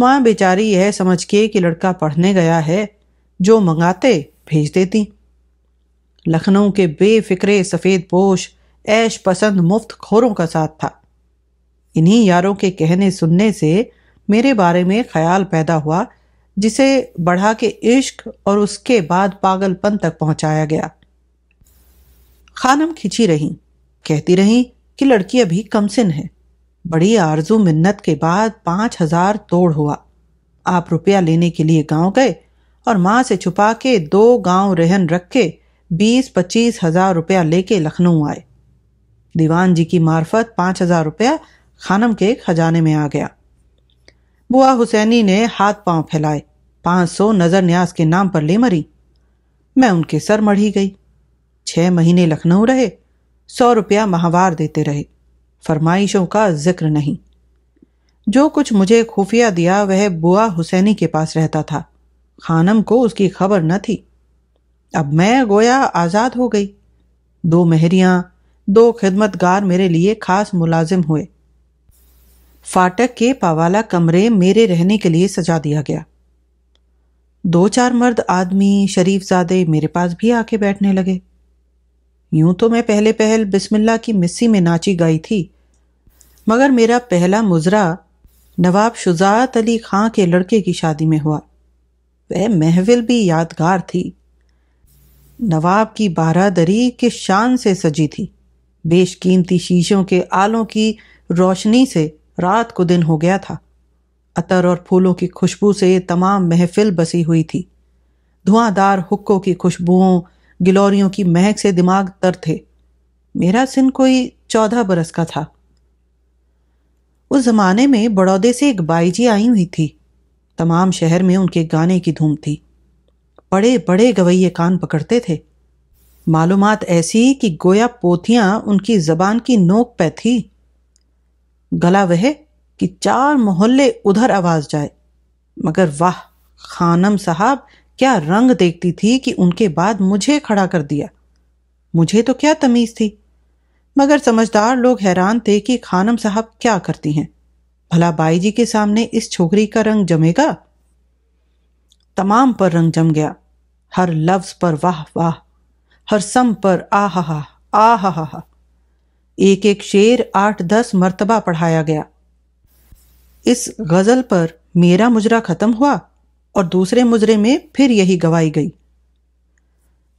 मां बेचारी यह समझ के कि लड़का पढ़ने गया है जो मंगाते भेज देती लखनऊ के बेफिक्रे सफ़ेद पोश ऐश पसंद मुफ्त खोरों का साथ था इन्हीं यारों के कहने सुनने से मेरे बारे में ख्याल पैदा हुआ जिसे बढ़ा के इश्क और उसके बाद पागलपन तक पहुंचाया गया खानम खिंची रहीं कहती रहीं कि लड़की अभी कमसिन है बड़ी आरजू मिन्नत के बाद पांच हजार तोड़ हुआ आप रुपया लेने के लिए गांव गए और माँ से छुपा के दो गांव रहन रख के बीस पच्चीस हज़ार रुपया लेके लखनऊ आए दीवान जी की मार्फत पाँच हज़ार रुपया खानम के खजाने में आ गया बुआ हुसैनी ने हाथ पांव फैलाए पांच सौ नज़र न्यास के नाम पर ले मरी मैं उनके सर मढ़ी गई छह महीने लखनऊ रहे सौ रुपया माहवार देते रहे फरमाइशों का जिक्र नहीं जो कुछ मुझे खुफिया दिया वह बुआ हुसैनी के पास रहता था खानम को उसकी खबर न थी अब मैं गोया आज़ाद हो गई दो महरियाँ दो खिदमतगार मेरे लिए खास मुलाजिम हुए फाटक के पावाला कमरे मेरे रहने के लिए सजा दिया गया दो चार मर्द आदमी शरीफ जादे मेरे पास भी आके बैठने लगे यूं तो मैं पहले पहल बिस्मिल्ला की मिस्सी में नाची गई थी मगर मेरा पहला मुजरा नवाब शुजात अली खां के लड़के की शादी में हुआ वह महविल भी यादगार थी नवाब की बारादरी के शान से सजी थी बेशकीमती शीशों के आलों की रोशनी से रात को दिन हो गया था अतर और फूलों की खुशबू से तमाम महफिल बसी हुई थी धुआंधार हुक्कों की खुशबुओं गिलोरियों की महक से दिमाग तर थे मेरा सिन कोई चौदह बरस का था उस जमाने में बड़ौदे से एक बाईजी आई हुई थी तमाम शहर में उनके गाने की धूम थी बड़े बड़े गवैये कान पकड़ते थे मालूम ऐसी कि गोया पोथियां उनकी जबान की नोक पे थी गला वह कि चार मोहल्ले उधर आवाज जाए मगर वाह खानम साहब क्या रंग देखती थी कि उनके बाद मुझे खड़ा कर दिया मुझे तो क्या तमीज थी मगर समझदार लोग हैरान थे कि खानम साहब क्या करती हैं भला बाई जी के सामने इस छोकरी का रंग जमेगा तमाम पर रंग जम गया हर लफ्ज पर वाह वाह हर सम पर आह आह एक एक शेर आठ दस मर्तबा पढ़ाया गया इस गज़ल पर मेरा मुजरा ख़त्म हुआ और दूसरे मुजरे में फिर यही गवाई गई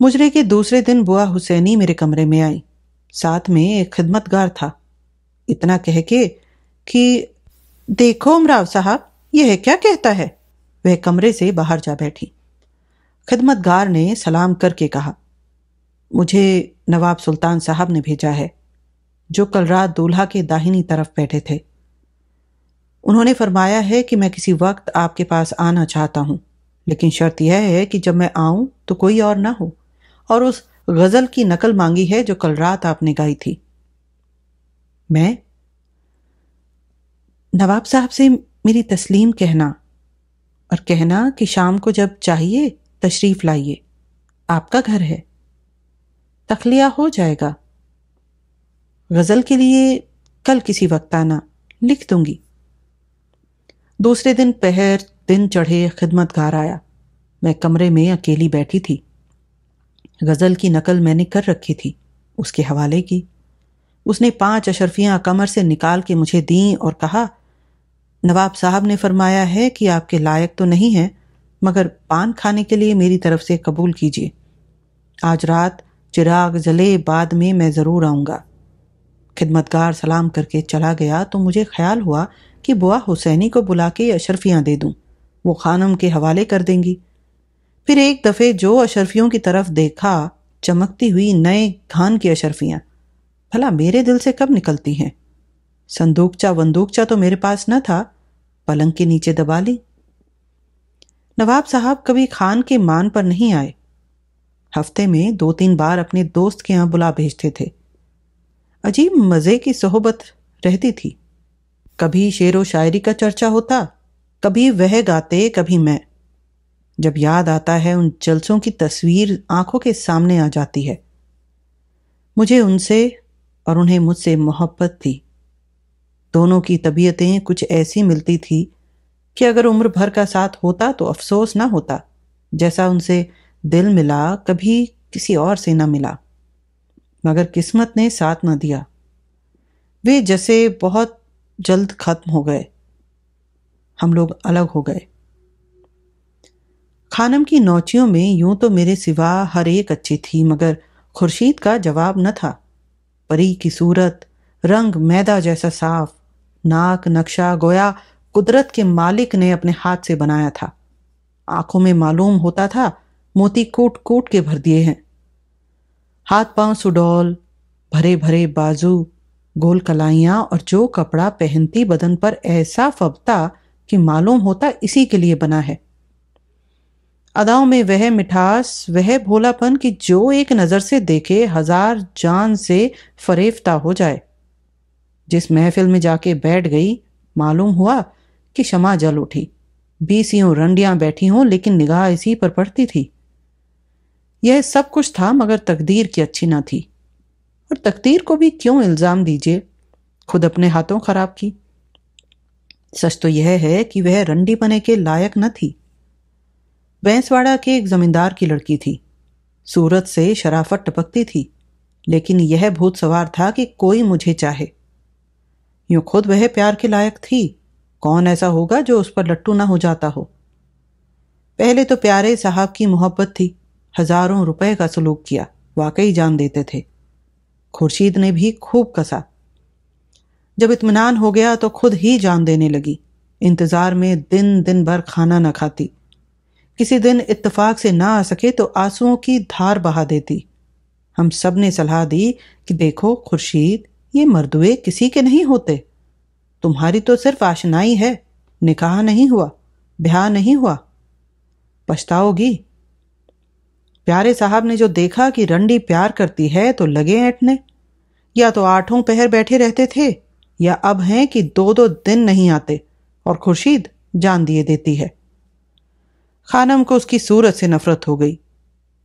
मुजरे के दूसरे दिन बुआ हुसैनी मेरे कमरे में आई साथ में एक खिदमतगार था इतना कह के कि देखो उमराव साहब यह क्या कहता है वह कमरे से बाहर जा बैठी गार ने सलाम करके कहा मुझे नवाब सुल्तान साहब ने भेजा है जो कल रात दूल्हा के दाहिनी तरफ बैठे थे उन्होंने फरमाया है कि मैं किसी वक्त आपके पास आना चाहता हूँ लेकिन शर्त यह है कि जब मैं आऊं तो कोई और ना हो और उस गज़ल की नकल मांगी है जो कल रात आपने गाई थी मैं नवाब साहब से मेरी तस्लीम कहना और कहना कि शाम को जब चाहिए तशरीफ लाइए आपका घर है तखलिया हो जाएगा गज़ल के लिए कल किसी वक्त आना लिख दूंगी दूसरे दिन पहर दिन चढ़े खिदमतगार आया मैं कमरे में अकेली बैठी थी गज़ल की नकल मैंने कर रखी थी उसके हवाले की उसने पांच अशरफियां कमर से निकाल के मुझे दी और कहा नवाब साहब ने फरमाया है कि आपके लायक तो नहीं है मगर पान खाने के लिए मेरी तरफ से कबूल कीजिए आज रात चिराग जले बाद में मैं ज़रूर आऊंगा खिदमतगार सलाम करके चला गया तो मुझे ख्याल हुआ कि बुआ हुसैनी को बुला के अशरफियाँ दे दूँ वो खानम के हवाले कर देंगी फिर एक दफ़े जो अशरफियों की तरफ देखा चमकती हुई नए घान की अशरफियाँ भला मेरे दिल से कब निकलती हैं संदूकचा वंदूकचा तो मेरे पास न था पलंग के नीचे दबा ली नवाब साहब कभी खान के मान पर नहीं आए हफ्ते में दो तीन बार अपने दोस्त के यहां बुला भेजते थे अजीब मज़े की सोहबत रहती थी कभी शेर व शायरी का चर्चा होता कभी वह गाते कभी मैं जब याद आता है उन जलसों की तस्वीर आंखों के सामने आ जाती है मुझे उनसे और उन्हें मुझसे मोहब्बत थी दोनों की तबीयतें कुछ ऐसी मिलती थी कि अगर उम्र भर का साथ होता तो अफसोस ना होता जैसा उनसे दिल मिला कभी किसी और से ना मिला मगर किस्मत ने साथ ना दिया वे जैसे बहुत जल्द खत्म हो गए हम लोग अलग हो गए खानम की नौचियों में यूं तो मेरे सिवा हर एक अच्छी थी मगर खुर्शीद का जवाब न था परी की सूरत रंग मैदा जैसा साफ नाक नक्शा गोया कुदरत के मालिक ने अपने हाथ से बनाया था आंखों में मालूम होता था मोती कोट कोट के भर दिए हैं हाथ पांव सुडौल भरे भरे बाजू गोल कलाइया और जो कपड़ा पहनती बदन पर ऐसा फबता कि मालूम होता इसी के लिए बना है अदाओं में वह मिठास वह भोलापन कि जो एक नज़र से देखे हजार जान से फरेफ्ता हो जाए जिस महफिल में जाके बैठ गई मालूम हुआ कि क्षमा जल उठी बीस यूं रंडियां बैठी हों लेकिन निगाह इसी पर पड़ती थी यह सब कुछ था मगर तकदीर की अच्छी ना थी और तकदीर को भी क्यों इल्ज़ाम दीजिए खुद अपने हाथों खराब की सच तो यह है कि वह रंडी बने के लायक न थी बैंसवाड़ा के एक जमींदार की लड़की थी सूरत से शराफत टपकती थी लेकिन यह भूत सवार था कि कोई मुझे चाहे यूं खुद वह प्यार के लायक थी कौन ऐसा होगा जो उस पर लट्टू ना हो जाता हो पहले तो प्यारे साहब की मोहब्बत थी हजारों रुपए का सलूक किया वाकई जान देते थे खुर्शीद ने भी खूब कसा जब इतमान हो गया तो खुद ही जान देने लगी इंतजार में दिन दिन भर खाना न खाती किसी दिन इतफाक से ना आ सके तो आंसुओं की धार बहा देती हम सब ने सलाह दी कि देखो खुर्शीद ये मर्दुए किसी के नहीं होते तुम्हारी तो सिर्फ आशनाई है निकाह नहीं हुआ ब्याह नहीं हुआ पछताओगी प्यारे साहब ने जो देखा कि रंडी प्यार करती है तो लगे ऐटने या तो आठों पहर बैठे रहते थे या अब हैं कि दो दो दिन नहीं आते और खुर्शीद जान दिए देती है खानम को उसकी सूरत से नफरत हो गई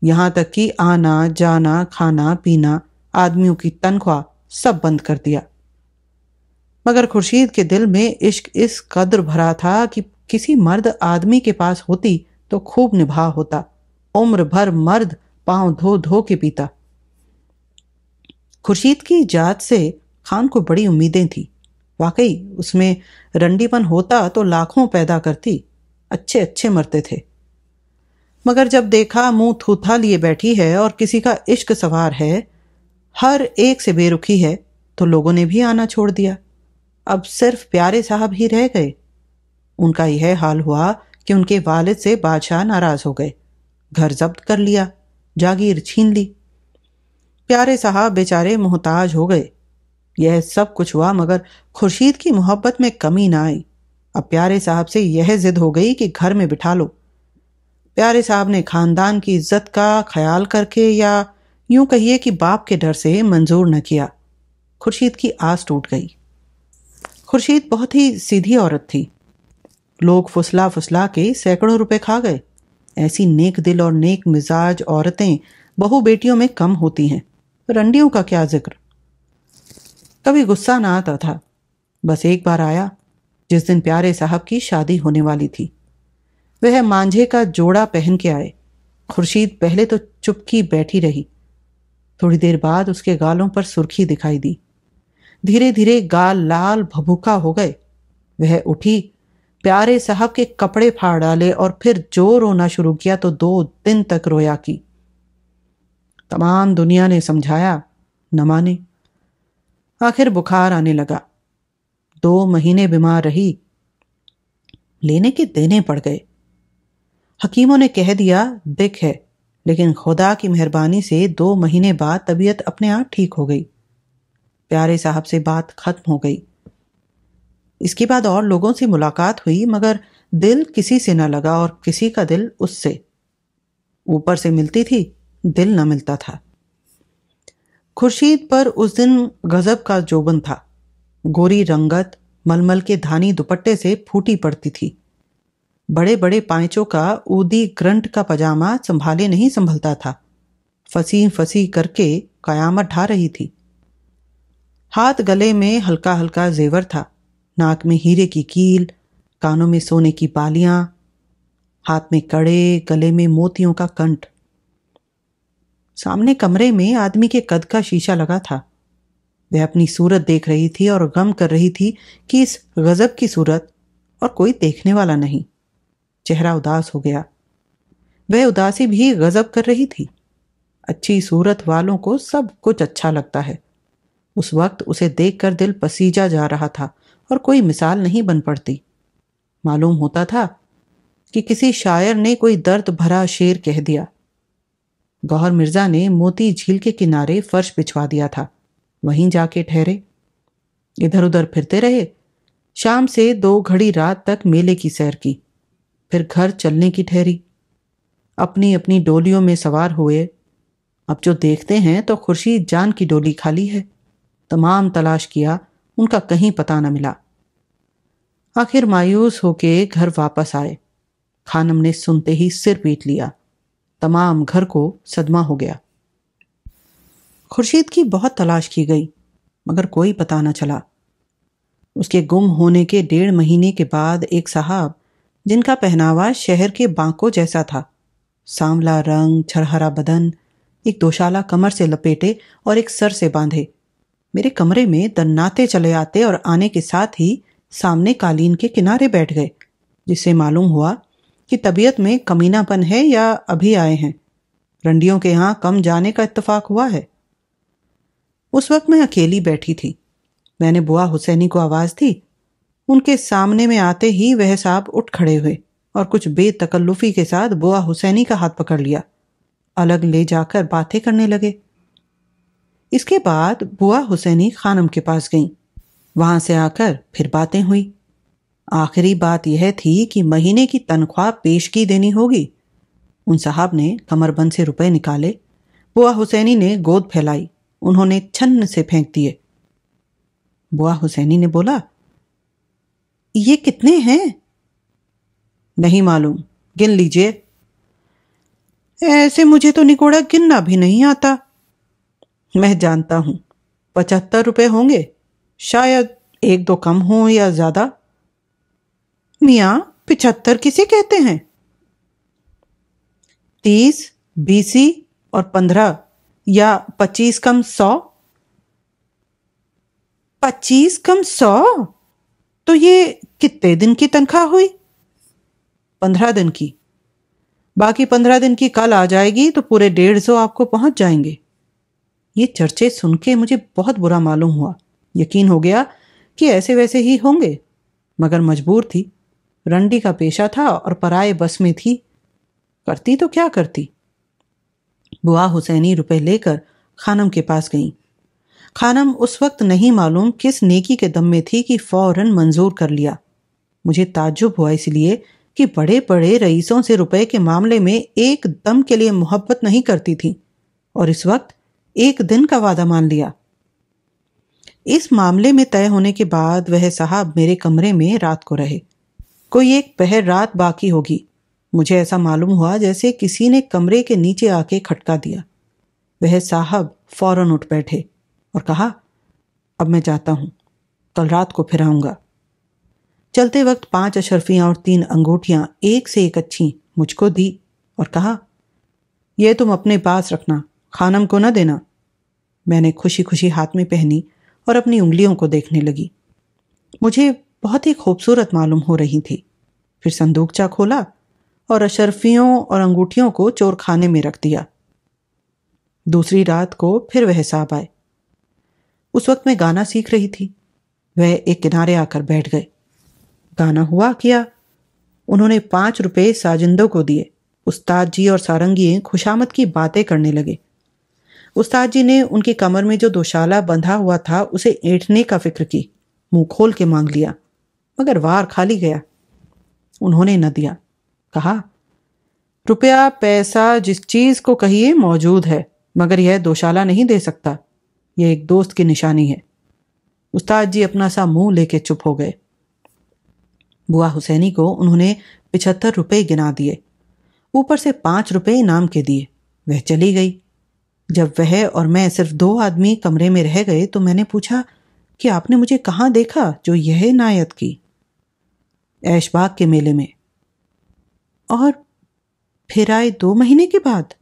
यहां तक कि आना जाना खाना पीना आदमियों की तनख्वाह सब बंद कर दिया मगर खुर्शीद के दिल में इश्क इस कदर भरा था कि किसी मर्द आदमी के पास होती तो खूब निभा होता उम्र भर मर्द पांव धो धो के पीता खुर्शीद की जात से खान को बड़ी उम्मीदें थी वाकई उसमें रंडीपन होता तो लाखों पैदा करती अच्छे अच्छे मरते थे मगर जब देखा मुंह थूथा लिए बैठी है और किसी का इश्क सवार है हर एक से बेरुखी है तो लोगों ने भी आना छोड़ दिया अब सिर्फ प्यारे साहब ही रह गए उनका यह हाल हुआ कि उनके वालिद से बादशाह नाराज हो गए घर जब्त कर लिया जागीर छीन ली प्यारे साहब बेचारे मोहताज हो गए यह सब कुछ हुआ मगर खुर्शीद की मोहब्बत में कमी ना आई अब प्यारे साहब से यह जिद हो गई कि घर में बिठा लो प्यारे साहब ने खानदान की इज्जत का ख्याल करके या यूं कहिए कि बाप के डर से मंजूर न किया खुर्शीद की आस टूट गई खुर्शीद बहुत ही सीधी औरत थी लोग फुसला फुसला के सैकड़ों रुपए खा गए ऐसी नेक दिल और नेक मिजाज औरतें बहु बेटियों में कम होती हैं रंडियों का क्या जिक्र कभी गुस्सा ना आता था बस एक बार आया जिस दिन प्यारे साहब की शादी होने वाली थी वह मांझे का जोड़ा पहन के आए खुर्शीद पहले तो चुपकी बैठी रही थोड़ी देर बाद उसके गालों पर सुर्खी दिखाई दी धीरे धीरे गाल लाल भभुका हो गए वह उठी प्यारे साहब के कपड़े फाड़ डाले और फिर जो रोना शुरू किया तो दो दिन तक रोया की तमाम दुनिया ने समझाया न माने आखिर बुखार आने लगा दो महीने बीमार रही लेने के देने पड़ गए हकीमों ने कह दिया दिख है लेकिन खुदा की मेहरबानी से दो महीने बाद तबीयत अपने आप ठीक हो गई प्यारे साहब से बात खत्म हो गई इसके बाद और लोगों से मुलाकात हुई मगर दिल किसी से न लगा और किसी का दिल उससे ऊपर से मिलती थी दिल न मिलता था खुर्शीद पर उस दिन गजब का जोबन था गोरी रंगत मलमल के धानी दुपट्टे से फूटी पड़ती थी बड़े बड़े पांचों का ऊदी ग्रंट का पजामा संभाले नहीं संभलता था फसी फसी करके कयामत ढा रही थी हाथ गले में हल्का हल्का जेवर था नाक में हीरे की कील कानों में सोने की बालियां हाथ में कड़े गले में मोतियों का कंट सामने कमरे में आदमी के कद का शीशा लगा था वह अपनी सूरत देख रही थी और गम कर रही थी कि इस गजब की सूरत और कोई देखने वाला नहीं चेहरा उदास हो गया वह उदासी भी गजब कर रही थी अच्छी सूरत वालों को सब कुछ अच्छा लगता है उस वक्त उसे देखकर दिल पसीजा जा रहा था और कोई मिसाल नहीं बन पड़ती मालूम होता था कि किसी शायर ने कोई दर्द भरा शेर कह दिया गौहर मिर्जा ने मोती झील के किनारे फर्श बिछवा दिया था वहीं जाके ठहरे इधर उधर फिरते रहे शाम से दो घड़ी रात तक मेले की सैर की फिर घर चलने की ठहरी अपनी अपनी डोलियों में सवार हुए अब जो देखते हैं तो खुर्शीद जान की डोली खाली है तमाम तलाश किया उनका कहीं पता न मिला आखिर मायूस होके घर वापस आए खानम ने सुनते ही सिर पीट लिया तमाम घर को सदमा हो गया खुर्शीद की बहुत तलाश की गई मगर कोई पता न चला उसके गुम होने के डेढ़ महीने के बाद एक साहब जिनका पहनावा शहर के बांकों जैसा था सांवला रंग छरहरा बदन एक दोशाला कमर से लपेटे और एक सर से बांधे मेरे कमरे में दन्नाते चले आते और आने के साथ ही सामने कालीन के किनारे बैठ गए जिससे मालूम हुआ कि तबीयत में कमीनापन है या अभी आए हैं रंडियों के यहाँ कम जाने का इतफाक हुआ है उस वक्त मैं अकेली बैठी थी मैंने बुआ हुसैनी को आवाज़ दी उनके सामने में आते ही वह साहब उठ खड़े हुए और कुछ बेतकल्लुफ़ी के साथ बुआ हुसैनी का हाथ पकड़ लिया अलग ले जाकर बातें करने लगे इसके बाद बुआ हुसैनी खानम के पास गईं वहां से आकर फिर बातें हुई आखिरी बात यह थी कि महीने की तनख्वाह पेश की देनी होगी उन साहब ने कमरबंद से रुपए निकाले बुआ हुसैनी ने गोद फैलाई उन्होंने छन्न से फेंक दिए बुआ हुसैनी ने बोला ये कितने हैं नहीं मालूम गिन लीजिए ऐसे मुझे तो निकोड़ा गिनना भी नहीं आता मैं जानता हूँ पचहत्तर रुपये होंगे शायद एक दो कम हों या ज़्यादा मिया पिछहत्तर किसे कहते हैं तीस बीसी और पंद्रह या पच्चीस कम सौ पच्चीस कम सौ तो ये कितने दिन की तनख्वाह हुई पंद्रह दिन की बाकी पंद्रह दिन की कल आ जाएगी तो पूरे डेढ़ सौ आपको पहुंच जाएंगे ये चर्चे सुन के मुझे बहुत बुरा मालूम हुआ यकीन हो गया कि ऐसे वैसे ही होंगे मगर मजबूर थी रंडी का पेशा था और पराए बस में थी करती तो क्या करती बुआ हुसैनी रुपए लेकर खानम के पास गई खानम उस वक्त नहीं मालूम किस नेकी के दम में थी कि फौरन मंजूर कर लिया मुझे ताज्जुब हुआ इसलिए कि बड़े बड़े रईसों से रुपए के मामले में एक दम के लिए मोहब्बत नहीं करती थी और इस वक्त एक दिन का वादा मान लिया इस मामले में तय होने के बाद वह साहब मेरे कमरे में रात को रहे कोई एक पहर रात बाकी होगी मुझे ऐसा मालूम हुआ जैसे किसी ने कमरे के नीचे आके खटका दिया वह साहब फौरन उठ बैठे और कहा अब मैं जाता हूं कल रात को फिर आऊंगा चलते वक्त पांच अशरफियां और तीन अंगूठियां एक से एक अच्छी मुझको दी और कहा यह तुम अपने पास रखना खानम को न देना मैंने खुशी खुशी हाथ में पहनी और अपनी उंगलियों को देखने लगी मुझे बहुत ही खूबसूरत मालूम हो रही थी फिर संदूकचा खोला और अशरफियों और अंगूठियों को चोर खाने में रख दिया दूसरी रात को फिर वह साहब आए उस वक्त मैं गाना सीख रही थी वह एक किनारे आकर बैठ गए गाना हुआ किया उन्होंने पांच रुपये साजिंदों को दिए उस्ताद जी और सारंगी खुशामद की बातें करने लगे उस्ताद जी ने उनकी कमर में जो दोशाला बंधा हुआ था उसे ऐठने का फिक्र की मुंह खोल के मांग लिया मगर वार खाली गया उन्होंने न दिया कहा रुपया पैसा जिस चीज को कहिए मौजूद है मगर यह दोशाला नहीं दे सकता यह एक दोस्त की निशानी है उस्ताद जी अपना सा मुंह लेके चुप हो गए बुआ हुसैनी को उन्होंने पिछहत्तर रुपये गिना दिए ऊपर से पांच रुपये इनाम के दिए वह चली गई जब वह और मैं सिर्फ दो आदमी कमरे में रह गए तो मैंने पूछा कि आपने मुझे कहाँ देखा जो यह नायत की ऐशबाग के मेले में और फिर आए दो महीने के बाद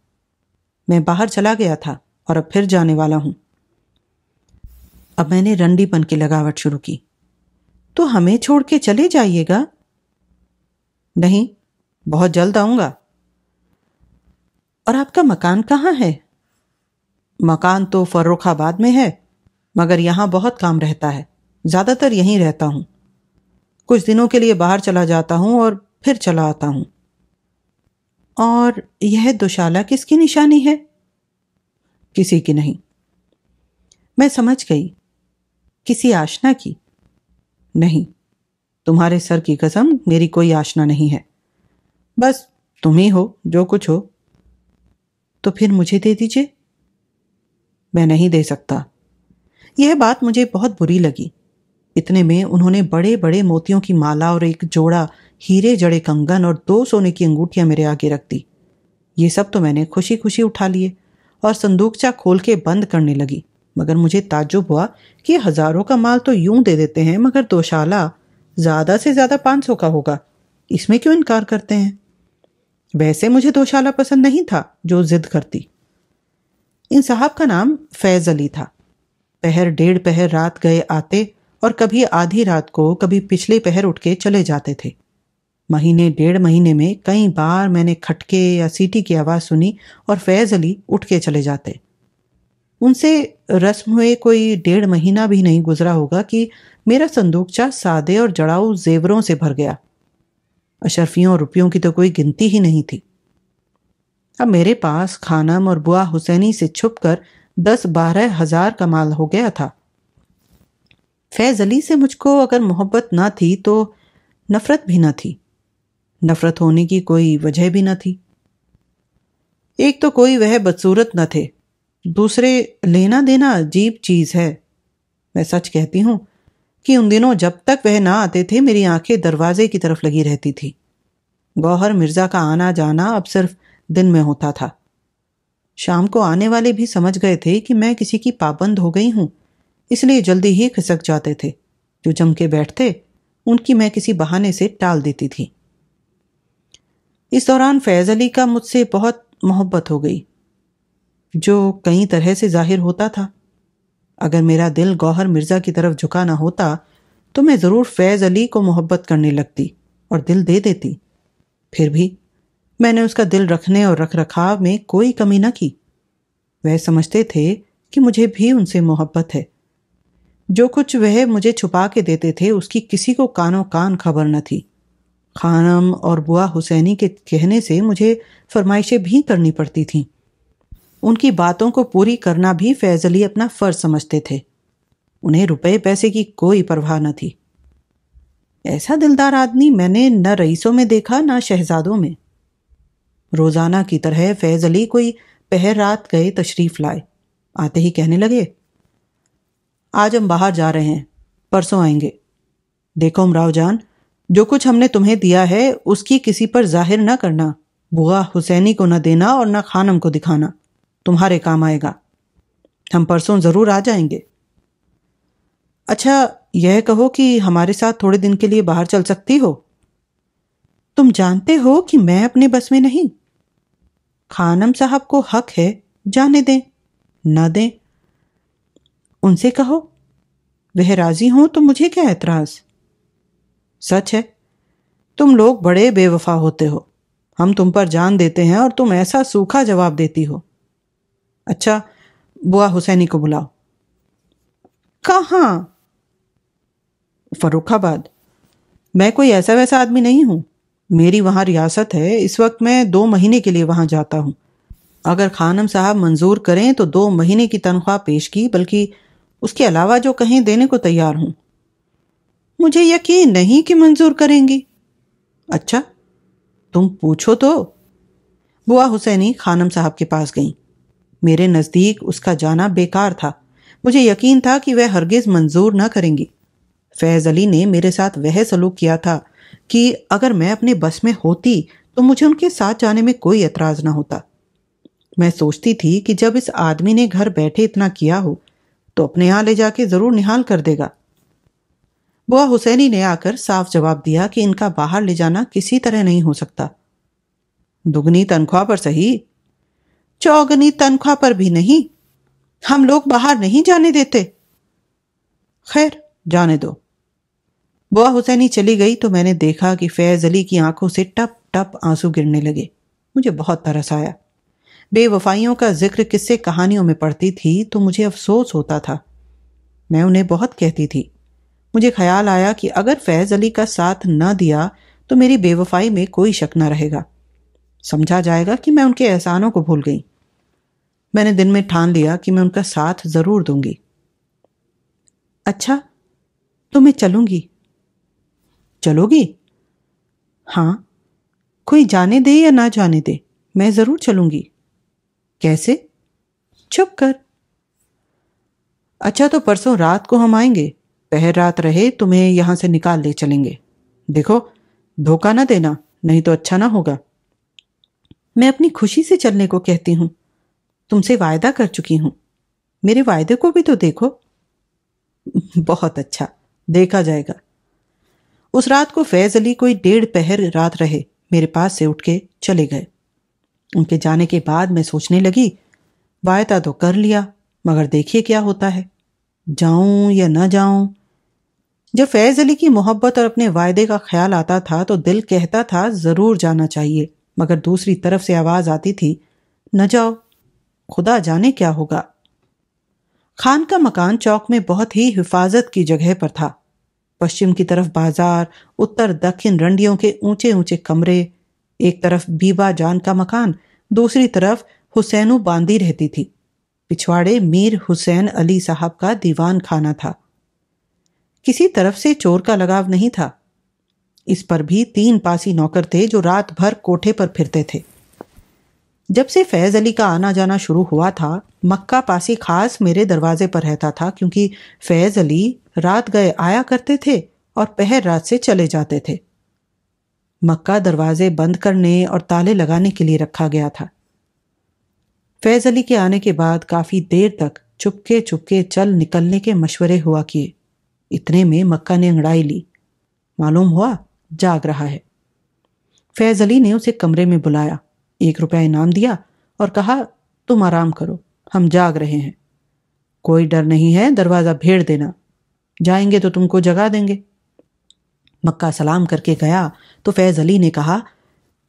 मैं बाहर चला गया था और अब फिर जाने वाला हूं अब मैंने रंडीपन की लगावट शुरू की तो हमें छोड़ के चले जाइएगा नहीं बहुत जल्द आऊंगा और आपका मकान कहाँ है मकान तो फ़र्रुखाबाद में है मगर यहाँ बहुत काम रहता है ज़्यादातर यहीं रहता हूँ कुछ दिनों के लिए बाहर चला जाता हूँ और फिर चला आता हूँ और यह दुशाला किसकी निशानी है किसी की नहीं मैं समझ गई किसी आशना की नहीं तुम्हारे सर की कसम मेरी कोई आशना नहीं है बस तुम ही हो जो कुछ हो तो फिर मुझे दे दीजिए मैं नहीं दे सकता यह बात मुझे बहुत बुरी लगी इतने में उन्होंने बड़े बड़े मोतियों की माला और एक जोड़ा हीरे जड़े कंगन और दो सोने की अंगूठियां मेरे आगे रख दी ये सब तो मैंने खुशी खुशी उठा लिए और संदूकचा खोल के बंद करने लगी मगर मुझे ताजुब हुआ कि हज़ारों का माल तो यूं दे देते हैं मगर दोशाला ज़्यादा से ज़्यादा पांच सौ का होगा इसमें क्यों इनकार करते हैं वैसे मुझे दोशाला पसंद नहीं था जो जिद करती इन साहब का नाम फैज़ अली था पहर डेढ़ पहर रात गए आते और कभी आधी रात को कभी पिछले पहर उठ के चले जाते थे महीने डेढ़ महीने में कई बार मैंने खटके या सीटी की आवाज़ सुनी और फैज़ अली उठ के चले जाते उनसे रस्म हुए कोई डेढ़ महीना भी नहीं गुजरा होगा कि मेरा संदूकचा सादे और जड़ाऊ जेवरों से भर गया अशरफियों और रुपयों की तो कोई गिनती ही नहीं थी अब मेरे पास खानम और बुआ हुसैनी से छुप कर दस बारह हजार का माल हो गया था फैज़ अली से मुझको अगर मोहब्बत ना थी तो नफ़रत भी ना थी नफ़रत होने की कोई वजह भी ना थी एक तो कोई वह बदसूरत न थे दूसरे लेना देना अजीब चीज़ है मैं सच कहती हूँ कि उन दिनों जब तक वह ना आते थे मेरी आंखें दरवाजे की तरफ लगी रहती थी गौहर मिर्ज़ा का आना जाना अब सिर्फ दिन में होता था शाम को आने वाले भी समझ गए थे कि मैं किसी की पाबंद हो गई हूं इसलिए जल्दी ही खिसक जाते थे जो जम के बैठते उनकी मैं किसी बहाने से टाल देती थी इस दौरान फैज़ अली का मुझसे बहुत मोहब्बत हो गई जो कई तरह से जाहिर होता था अगर मेरा दिल गौहर मिर्ज़ा की तरफ झुका ना होता तो मैं ज़रूर फैज़ अली को मोहब्बत करने लगती और दिल दे देती फिर भी मैंने उसका दिल रखने और रख रखाव में कोई कमी ना की वह समझते थे कि मुझे भी उनसे मोहब्बत है जो कुछ वह मुझे छुपा के देते थे उसकी किसी को कानों कान खबर न थी खानम और बुआ हुसैनी के कहने से मुझे फरमाइशें भी करनी पड़ती थीं उनकी बातों को पूरी करना भी फैज अली अपना फ़र्ज समझते थे उन्हें रुपए पैसे की कोई परवाह न थी ऐसा दिलदार आदमी मैंने न रईसों में देखा न शहजादों में रोज़ाना की तरह फैज़ अली कोई पहर रात गए तशरीफ़ लाए आते ही कहने लगे आज हम बाहर जा रहे हैं परसों आएंगे देखो उमराव जान जो कुछ हमने तुम्हें दिया है उसकी किसी पर जाहिर न करना बुआ हुसैनी को न देना और न खानम को दिखाना तुम्हारे काम आएगा हम परसों ज़रूर आ जाएंगे अच्छा यह कहो कि हमारे साथ थोड़े दिन के लिए बाहर चल सकती हो तुम जानते हो कि मैं अपने बस में नहीं खानम साहब को हक है जाने दें न दें उनसे कहो वह राजी हो तो मुझे क्या एतराज़ सच है तुम लोग बड़े बेवफा होते हो हम तुम पर जान देते हैं और तुम ऐसा सूखा जवाब देती हो अच्छा बुआ हुसैनी को बुलाओ कहा फरुखाबाद मैं कोई ऐसा वैसा आदमी नहीं हूं मेरी वहाँ रियासत है इस वक्त मैं दो महीने के लिए वहाँ जाता हूँ अगर खानम साहब मंजूर करें तो दो महीने की तनख्वाह पेश की बल्कि उसके अलावा जो कहें देने को तैयार हूँ मुझे यकीन नहीं कि मंजूर करेंगी अच्छा तुम पूछो तो बुआ हुसैनी खानम साहब के पास गई मेरे नज़दीक उसका जाना बेकार था मुझे यकीन था कि वह हरगिज़ मंजूर न करेंगी फैज़ अली ने मेरे साथ वह सलूक किया था कि अगर मैं अपने बस में होती तो मुझे उनके साथ जाने में कोई एतराज़ ना होता मैं सोचती थी कि जब इस आदमी ने घर बैठे इतना किया हो तो अपने यहां ले जाके ज़रूर निहाल कर देगा बुआ हुसैनी ने आकर साफ जवाब दिया कि इनका बाहर ले जाना किसी तरह नहीं हो सकता दुगनी तनख्वाह पर सही चौगनी तनख्वाह पर भी नहीं हम लोग बाहर नहीं जाने देते खैर जाने दो बुआ हुसैनी चली गई तो मैंने देखा कि फैज़ अली की आंखों से टप टप आंसू गिरने लगे मुझे बहुत तरस आया बेवफाइयों का जिक्र किस्से कहानियों में पढ़ती थी तो मुझे अफसोस होता था मैं उन्हें बहुत कहती थी मुझे ख्याल आया कि अगर फैज़ अली का साथ न दिया तो मेरी बेवफाई में कोई शक न रहेगा समझा जाएगा कि मैं उनके एहसानों को भूल गई मैंने दिन में ठान लिया कि मैं उनका साथ ज़रूर दूंगी अच्छा तो मैं चलूंगी चलोगे हाँ कोई जाने दे या ना जाने दे मैं ज़रूर चलूंगी कैसे चुप कर अच्छा तो परसों रात को हम आएंगे पहर रात रहे तुम्हें यहां से निकाल ले चलेंगे देखो धोखा ना देना नहीं तो अच्छा ना होगा मैं अपनी खुशी से चलने को कहती हूं तुमसे वायदा कर चुकी हूं मेरे वायदे को भी तो देखो बहुत अच्छा देखा जाएगा उस रात को फैज अली कोई डेढ़ पहर रात रहे मेरे पास से उठ के चले गए उनके जाने के बाद मैं सोचने लगी वायदा तो कर लिया मगर देखिए क्या होता है जाऊं या ना जाऊं जब फैज़ अली की मोहब्बत और अपने वायदे का ख्याल आता था तो दिल कहता था ज़रूर जाना चाहिए मगर दूसरी तरफ से आवाज़ आती थी न जाओ खुदा जाने क्या होगा खान का मकान चौक में बहुत ही हिफाजत की जगह पर था पश्चिम की तरफ बाजार उत्तर दक्षिण रंडियों के ऊंचे ऊंचे कमरे एक तरफ बीबा जान का मकान दूसरी तरफ हुसैनु बांदी रहती थी पिछवाड़े मीर हुसैन अली साहब का दीवान खाना था किसी तरफ से चोर का लगाव नहीं था इस पर भी तीन पासी नौकर थे जो रात भर कोठे पर फिरते थे जब से फैज़ अली का आना जाना शुरू हुआ था मक्का पासी खास मेरे दरवाजे पर रहता था क्योंकि फैज़ अली रात गए आया करते थे और पहर रात से चले जाते थे मक्का दरवाजे बंद करने और ताले लगाने के लिए रखा गया था फैज़ अली के आने के बाद काफ़ी देर तक चुपके चुपके चल निकलने के मशवरे हुआ किए इतने में मक्का ने अंगड़ाई ली मालूम हुआ जाग रहा है फैज़ अली ने उसे कमरे में बुलाया एक रुपया इनाम दिया और कहा तुम आराम करो हम जाग रहे हैं कोई डर नहीं है दरवाज़ा भेड़ देना जाएंगे तो तुमको जगा देंगे मक्का सलाम करके गया तो फैज़ अली ने कहा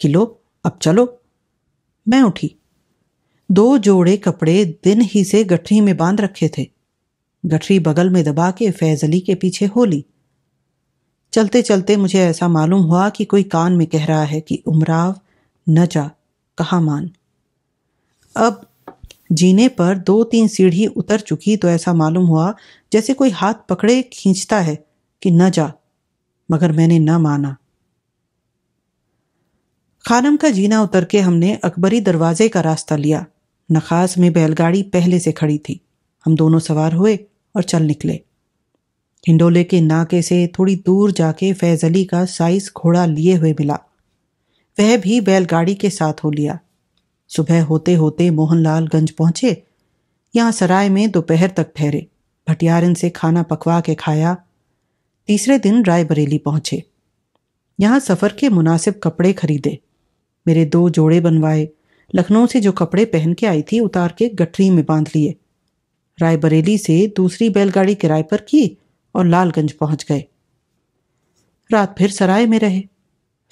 कि लो अब चलो मैं उठी दो जोड़े कपड़े दिन ही से गठरी में बांध रखे थे गठरी बगल में दबा के फैज़ अली के पीछे हो ली चलते चलते मुझे ऐसा मालूम हुआ कि कोई कान में कह रहा है कि उमराव न जा कहा मान अब जीने पर दो तीन सीढ़ी उतर चुकी तो ऐसा मालूम हुआ जैसे कोई हाथ पकड़े खींचता है कि न जा मगर मैंने न माना खानम का जीना उतर के हमने अकबरी दरवाजे का रास्ता लिया नखास में बैलगाड़ी पहले से खड़ी थी हम दोनों सवार हुए और चल निकले हिंडोले के नाके से थोड़ी दूर जाके फैज अली का साइज घोड़ा लिए हुए मिला वह भी बैलगाड़ी के साथ हो लिया सुबह होते होते मोहनलाल गंज पहुंचे यहां सराय में दोपहर तक ठहरे भटियारन से खाना पकवा के खाया तीसरे दिन रायबरेली पहुंचे यहां सफ़र के मुनासिब कपड़े खरीदे मेरे दो जोड़े बनवाए लखनऊ से जो कपड़े पहन के आई थी उतार के गठरी में बांध लिए रायबरेली से दूसरी बैलगाड़ी किराए पर की और लालगंज पहुंच गए रात फिर सराय में रहे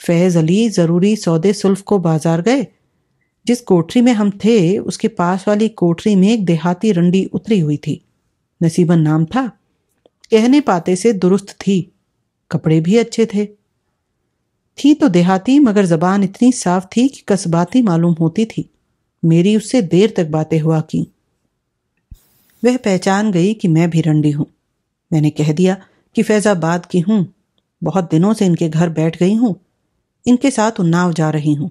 फैज़ अली ज़रूरी सौदे सुल्फ को बाजार गए जिस कोठरी में हम थे उसके पास वाली कोठरी में एक देहाती रंडी उतरी हुई थी नसीबन नाम था कहने पाते से दुरुस्त थी कपड़े भी अच्छे थे थी तो देहाती मगर जबान इतनी साफ थी कि कस्बाती मालूम होती थी मेरी उससे देर तक बातें हुआ की वह पहचान गई कि मैं भी रंडी हूं मैंने कह दिया कि फैज़ाबाद की हूं बहुत दिनों से इनके घर बैठ गई हूं इनके साथ उन्नाव जा रही हूँ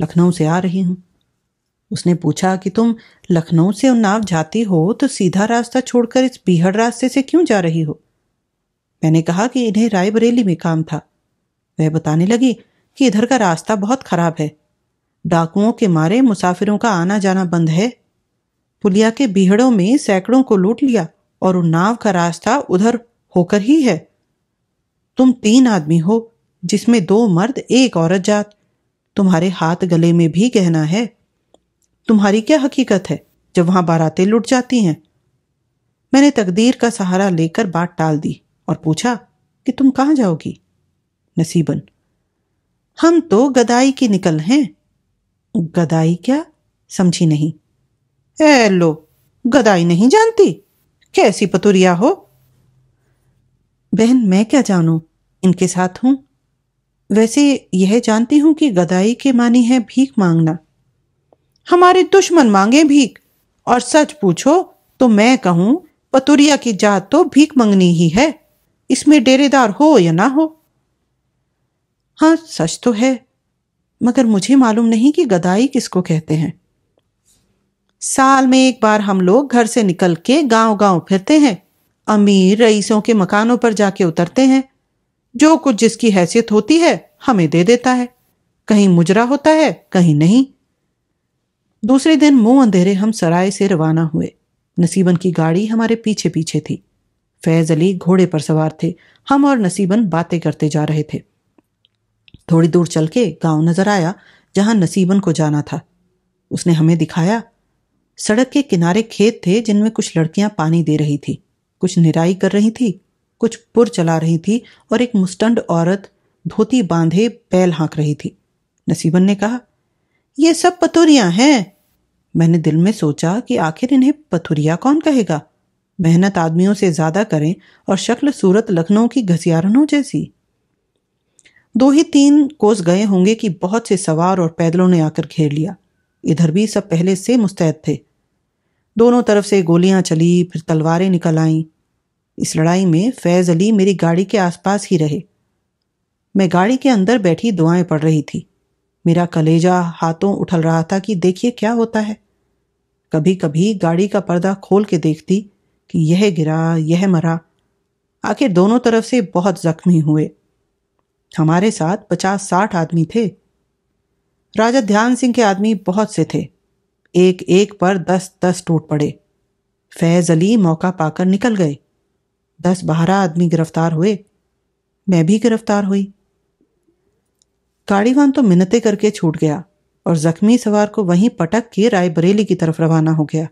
लखनऊ से आ रही हूँ उसने पूछा कि तुम लखनऊ से उन्नाव जाती हो तो सीधा रास्ता छोड़कर इस बीहड़ रास्ते से क्यों जा रही हो मैंने कहा कि इन्हें रायबरेली में काम था वह बताने लगी कि इधर का रास्ता बहुत खराब है डाकुओं के मारे मुसाफिरों का आना जाना बंद है पुलिया के बीहड़ों में सैकड़ों को लूट लिया और उन्नाव का रास्ता उधर होकर ही है तुम तीन आदमी हो जिसमें दो मर्द एक औरत जात तुम्हारे हाथ गले में भी गहना है तुम्हारी क्या हकीकत है जब वहां बारातें लुट जाती हैं मैंने तकदीर का सहारा लेकर बात टाल दी और पूछा कि तुम कहां जाओगी नसीबन हम तो गदाई की निकल हैं गदाई क्या समझी नहीं ए लो गदाई नहीं जानती कैसी पतुरिया हो बहन मैं क्या जानू इनके साथ हूं वैसे यह जानती हूं कि गदाई के मानी है भीख मांगना हमारे दुश्मन मांगे भीख और सच पूछो तो मैं कहूं पतुरिया की जात तो भीख मंगनी ही है इसमें डेरेदार हो या ना हो हाँ सच तो है मगर मुझे मालूम नहीं कि गदाई किसको कहते हैं साल में एक बार हम लोग घर से निकल के गांव गांव फिरते हैं अमीर रईसों के मकानों पर जाके उतरते हैं जो कुछ जिसकी हैसियत होती है हमें दे देता है कहीं मुजरा होता है कहीं नहीं दूसरे दिन मुंह अंधेरे हम सराय से रवाना हुए नसीबन की गाड़ी हमारे पीछे पीछे थी फैज अली घोड़े पर सवार थे हम और नसीबन बातें करते जा रहे थे थोड़ी दूर चल के गांव नजर आया जहां नसीबन को जाना था उसने हमें दिखाया सड़क के किनारे खेत थे जिनमें कुछ लड़कियां पानी दे रही थी कुछ निराई कर रही थी कुछ पुर चला रही थी और एक मुस्टंड औरत धोती बांधे बैल हाँक रही थी नसीबन ने कहा ये सब पतोरियां हैं मैंने दिल में सोचा कि आखिर इन्हें पथुरिया कौन कहेगा मेहनत आदमियों से ज्यादा करें और शक्ल सूरत लखनऊ की घसियारनों जैसी दो ही तीन कोस गए होंगे कि बहुत से सवार और पैदलों ने आकर घेर लिया इधर भी सब पहले से मुस्तैद थे दोनों तरफ से गोलियां चली फिर तलवारें निकल आईं इस लड़ाई में फैज़ अली मेरी गाड़ी के आसपास ही रहे मैं गाड़ी के अंदर बैठी दुआएं पढ़ रही थी मेरा कलेजा हाथों उठल रहा था कि देखिए क्या होता है कभी कभी गाड़ी का पर्दा खोल के देखती कि यह गिरा यह मरा आखिर दोनों तरफ से बहुत जख्मी हुए हमारे साथ पचास साठ आदमी थे राजा ध्यान सिंह के आदमी बहुत से थे एक एक पर दस दस टूट पड़े फैज़ अली मौका पाकर निकल गए दस बारह आदमी गिरफ्तार हुए मैं भी गिरफ्तार हुई गाड़ीवान तो मिन्नतें करके छूट गया और जख्मी सवार को वहीं पटक के रायबरेली की तरफ रवाना हो गया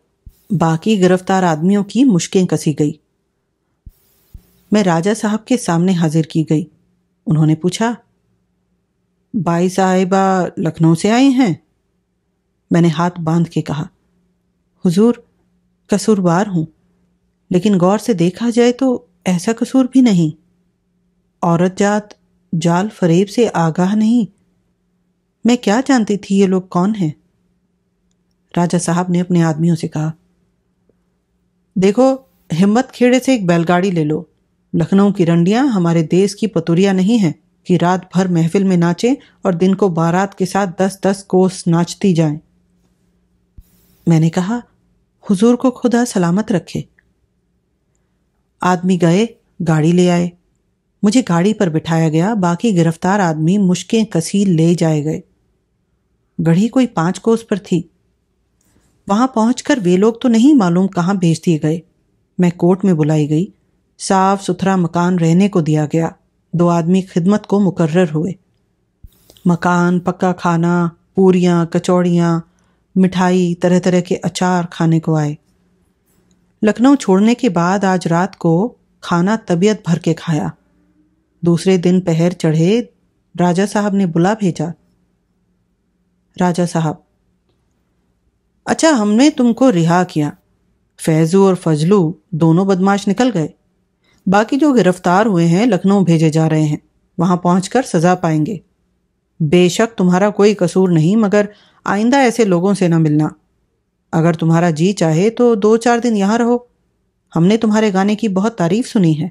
बाकी गिरफ्तार आदमियों की मुश्कें कसी गई मैं राजा साहब के सामने हाजिर की गई उन्होंने पूछा बाई साहिबा लखनऊ से आए हैं मैंने हाथ बांध के कहा हुजूर कसूरवार हूं लेकिन गौर से देखा जाए तो ऐसा कसूर भी नहीं औरत जात जाल फरेब से आगाह नहीं मैं क्या जानती थी ये लोग कौन हैं राजा साहब ने अपने आदमियों से कहा देखो हिम्मत खेड़े से एक बैलगाड़ी ले लो लखनऊ की रंडियां हमारे देश की पतुरिया नहीं है कि रात भर महफिल में नाचें और दिन को बारात के साथ दस दस कोस नाचती जाएं। मैंने कहा हुजूर को खुदा सलामत रखे आदमी गए गाड़ी ले आए मुझे गाड़ी पर बिठाया गया बाकी गिरफ्तार आदमी मुश्कें कसी ले जाए गए गढ़ी कोई पांच कोस पर थी वहां पहुंचकर वे लोग तो नहीं मालूम कहाँ भेज दिए गए मैं कोर्ट में बुलाई गई साफ सुथरा मकान रहने को दिया गया दो आदमी खिदमत को मुकर्र हुए मकान पक्का खाना पूरियाँ कचौड़ियाँ मिठाई तरह तरह के अचार खाने को आए लखनऊ छोड़ने के बाद आज रात को खाना तबीयत भर के खाया दूसरे दिन पहर चढ़े राजा साहब ने बुला भेजा राजा साहब अच्छा हमने तुमको रिहा किया फैज़ू और फजलू दोनों बदमाश निकल गए बाकी जो गिरफ्तार हुए हैं लखनऊ भेजे जा रहे हैं वहां पहुंचकर सजा पाएंगे बेशक तुम्हारा कोई कसूर नहीं मगर आइंदा ऐसे लोगों से न मिलना अगर तुम्हारा जी चाहे तो दो चार दिन यहां रहो हमने तुम्हारे गाने की बहुत तारीफ सुनी है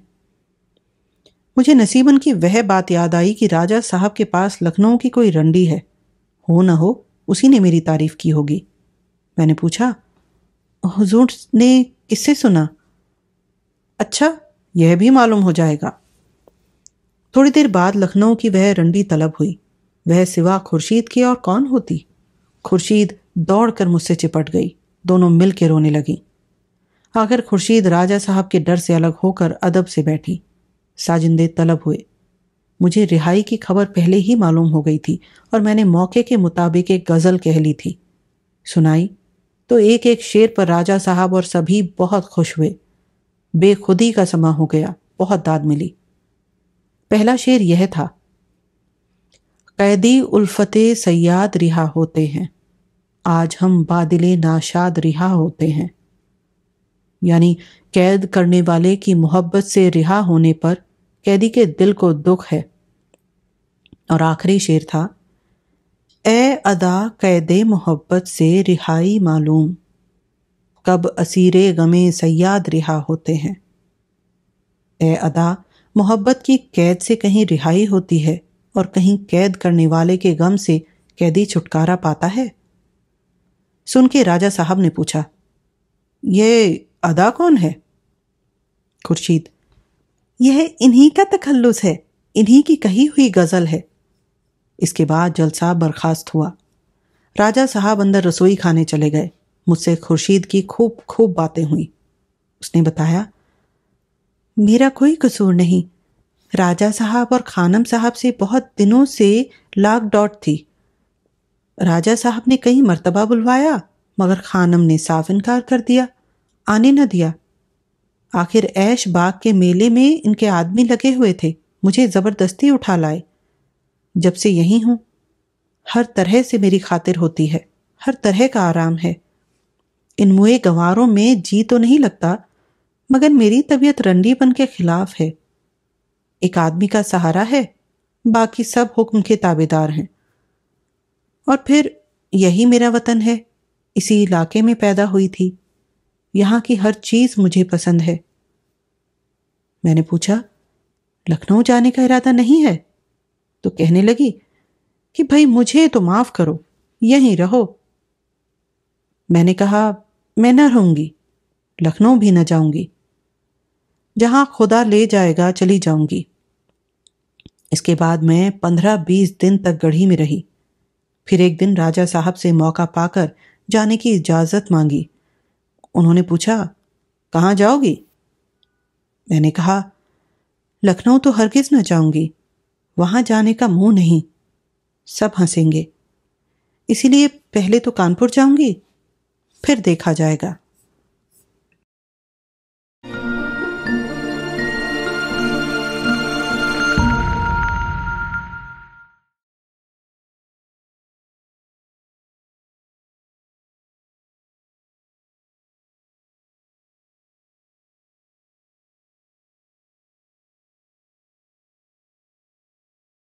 मुझे नसीबन की वह बात याद आई कि राजा साहब के पास लखनऊ की कोई रंडी है हो ना हो उसी ने मेरी तारीफ की होगी मैंने पूछा हजूर ने किससे सुना अच्छा यह भी मालूम हो जाएगा थोड़ी देर बाद लखनऊ की वह रंडी तलब हुई वह सिवा खुर्शीद के और कौन होती खुर्शीद दौड़कर मुझसे चिपट गई दोनों मिल के रोने लगी आखिर खुर्शीद राजा साहब के डर से अलग होकर अदब से बैठी साजिंदे तलब हुए मुझे रिहाई की खबर पहले ही मालूम हो गई थी और मैंने मौके के मुताबिक एक गज़ल कह ली थी सुनाई तो एक एक शेर पर राजा साहब और सभी बहुत खुश हुए बेखुदी का समा हो गया बहुत दाद मिली पहला शेर यह था कैदी उल्फते सयाद रिहा होते हैं आज हम बादले नाशाद रिहा होते हैं यानी कैद करने वाले की मोहब्बत से रिहा होने पर कैदी के दिल को दुख है और आखिरी शेर था ए अदा कैद मोहब्बत से रिहाई मालूम कब असीरे गमे सयाद रिहा होते हैं ए अदा मोहब्बत की कैद से कहीं रिहाई होती है और कहीं कैद करने वाले के गम से कैदी छुटकारा पाता है सुन के राजा साहब ने पूछा ये अदा कौन है खुर्शीद यह इन्हीं का तखल्लुस है इन्हीं की कही हुई गज़ल है इसके बाद जलसा बर्खास्त हुआ राजा साहब अंदर रसोई खाने चले गए मुझसे खुर्शीद की खूब खूब बातें हुई उसने बताया मेरा कोई कसूर नहीं राजा साहब और खानम साहब से बहुत दिनों से लाग डॉट थी राजा साहब ने कई मर्तबा बुलवाया मगर खानम ने साफ इनकार कर दिया आने न दिया आखिर ऐश बाग के मेले में इनके आदमी लगे हुए थे मुझे ज़बरदस्ती उठा लाए जब से यही हूं हर तरह से मेरी खातिर होती है हर तरह का आराम है इन मुए गंवारों में जी तो नहीं लगता मगर मेरी तबीयत रंडीपन के खिलाफ है एक आदमी का सहारा है बाकी सब हुक्म के ताबेदार हैं और फिर यही मेरा वतन है इसी इलाके में पैदा हुई थी यहाँ की हर चीज़ मुझे पसंद है मैंने पूछा लखनऊ जाने का इरादा नहीं है तो कहने लगी कि भाई मुझे तो माफ़ करो यहीं रहो मैंने कहा मैं न रहूंगी लखनऊ भी न जाऊंगी जहां खुदा ले जाएगा चली जाऊंगी इसके बाद मैं पंद्रह बीस दिन तक गढ़ी में रही फिर एक दिन राजा साहब से मौका पाकर जाने की इजाज़त मांगी उन्होंने पूछा कहाँ जाओगी मैंने कहा लखनऊ तो हरगिज़ न जाऊंगी वहां जाने का मुंह नहीं सब हंसेंगे इसीलिए पहले तो कानपुर जाऊंगी फिर देखा जाएगा